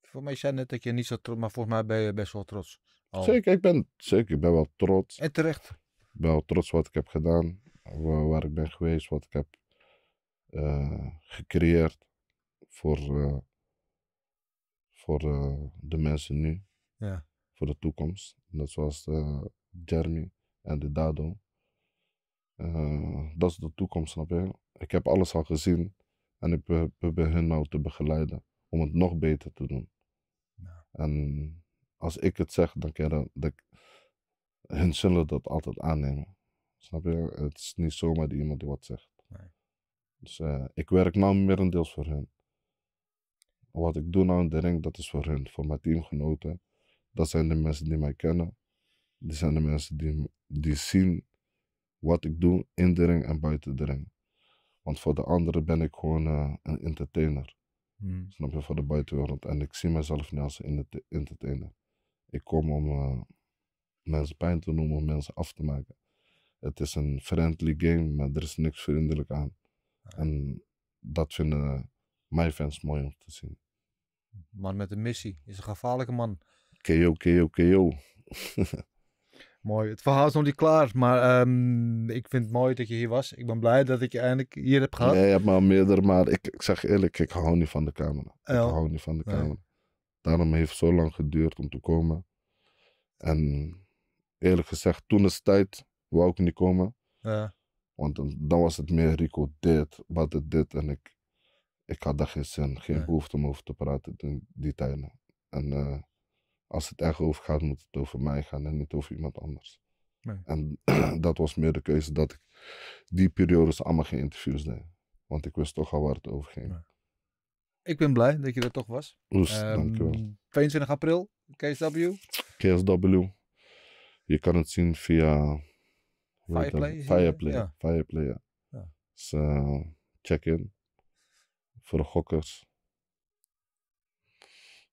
Speaker 1: Voor mij zijn net dat je niet zo trots, maar volgens mij ben je best wel trots. Zeker, ik
Speaker 2: ben, zeker, ik ben wel trots. En terecht. Ik ben wel trots wat ik heb gedaan waar, ik ben geweest, wat ik heb eh, gecreëerd voor, eh, voor eh, de mensen nu. Ja. Voor de toekomst. Net zoals Jeremy en de Dado. dat is de toekomst, snap je? Ik heb alles al gezien en ik probeer hen nou te begeleiden om het nog beter te doen. Ja. En als ik het zeg, dan, kan dat, hun zullen dat altijd aannemen. Snap je? Het is niet zomaar die iemand die wat zegt. Dus eh, ik werk nu merendeels voor hen. Wat ik doe nou in de ring, dat is voor hen, voor mijn teamgenoten. Dat zijn de mensen die mij kennen. Die zijn de mensen die, die zien wat ik doe in de ring en buiten de ring. Want voor de anderen ben ik gewoon eh, een entertainer. Mm. Snap je? Voor de buitenwereld. En ik zie mezelf niet als een entertainer. Ik kom om eh, mensen pijn te noemen, om mensen af te maken. Het is een friendly game, maar er is niks vriendelijk aan. Ah, en dat vinden eh, mijn fans mooi om te zien.
Speaker 1: Man met een missie, is een gevaarlijke man.
Speaker 2: KO, KO, KO.
Speaker 1: mooi. Het verhaal is nog niet klaar, maar ehm, ik vind het mooi dat je hier was. Ik ben blij dat ik je eindelijk hier heb gehad. Ja, je hebt
Speaker 2: me al meerdere, maar ik, zeg eerlijk, ik hou niet van de camera. Ik hou niet van de camera. Daarom heeft het zo lang geduurd om te komen. En eerlijk gezegd, toen is tijd wou ik niet komen. Want dan, was het meer Rico dit, wat het dit. En ik, ik had daar geen zin, geen behoefte om over te praten in die tijden. En eh, als het echt over gaat, moet het over mij gaan en niet over iemand anders. Nee. En dat was meer de keuze dat ik die periodes allemaal geen interviews deed. Want ik wist toch al waar het over ging.
Speaker 1: Ik ben blij dat je er toch was. Oes, um, ehm, dankjewel. 22 april, KSW.
Speaker 2: KSW. Je kan het zien via Fireplay? Fireplay, Fireplay, ja. Dus, eh, check-in. Voor de gokkers.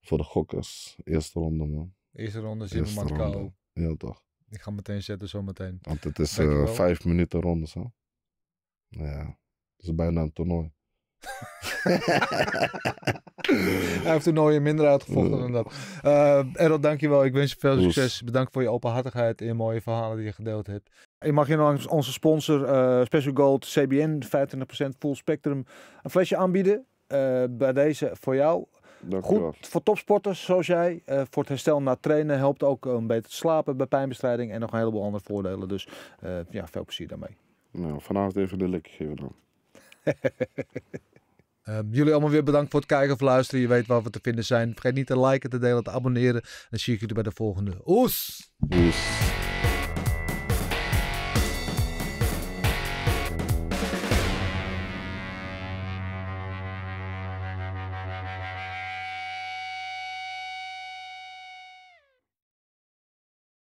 Speaker 2: Voor de gokkers. Eerste ronde, man. Eerste ronde, Zimmerman KO. Ja, toch.
Speaker 1: Ik ga meteen zetten zometeen. Want het is uh,
Speaker 2: vijf minuten zo. zo. Ja. Het is bijna een toernooi.
Speaker 1: Hij heeft toernooien minder uitgevochten dan dat. Uh, Errol, dankjewel. Ik wens je veel succes. Bedankt voor je openhartigheid en je mooie verhalen die je gedeeld hebt. Ik mag je nog onze sponsor eh, Special Gold CBN 25% Full Spectrum een flesje aanbieden. Eh, bij deze voor jou. Goed voor topsporters zoals jij. voor het herstel na trainen helpt ook om beter te slapen bij pijnbestrijding en nog een heleboel andere voordelen. Dus
Speaker 2: ja, veel plezier daarmee. Nou, vanavond even de lik geven dan.
Speaker 1: Ehm, jullie allemaal weer bedankt voor het kijken of luisteren. Je weet waar we te vinden zijn. Vergeet niet te liken, te delen, te abonneren. En dan zie ik jullie bij de volgende. Oes!
Speaker 2: Oes.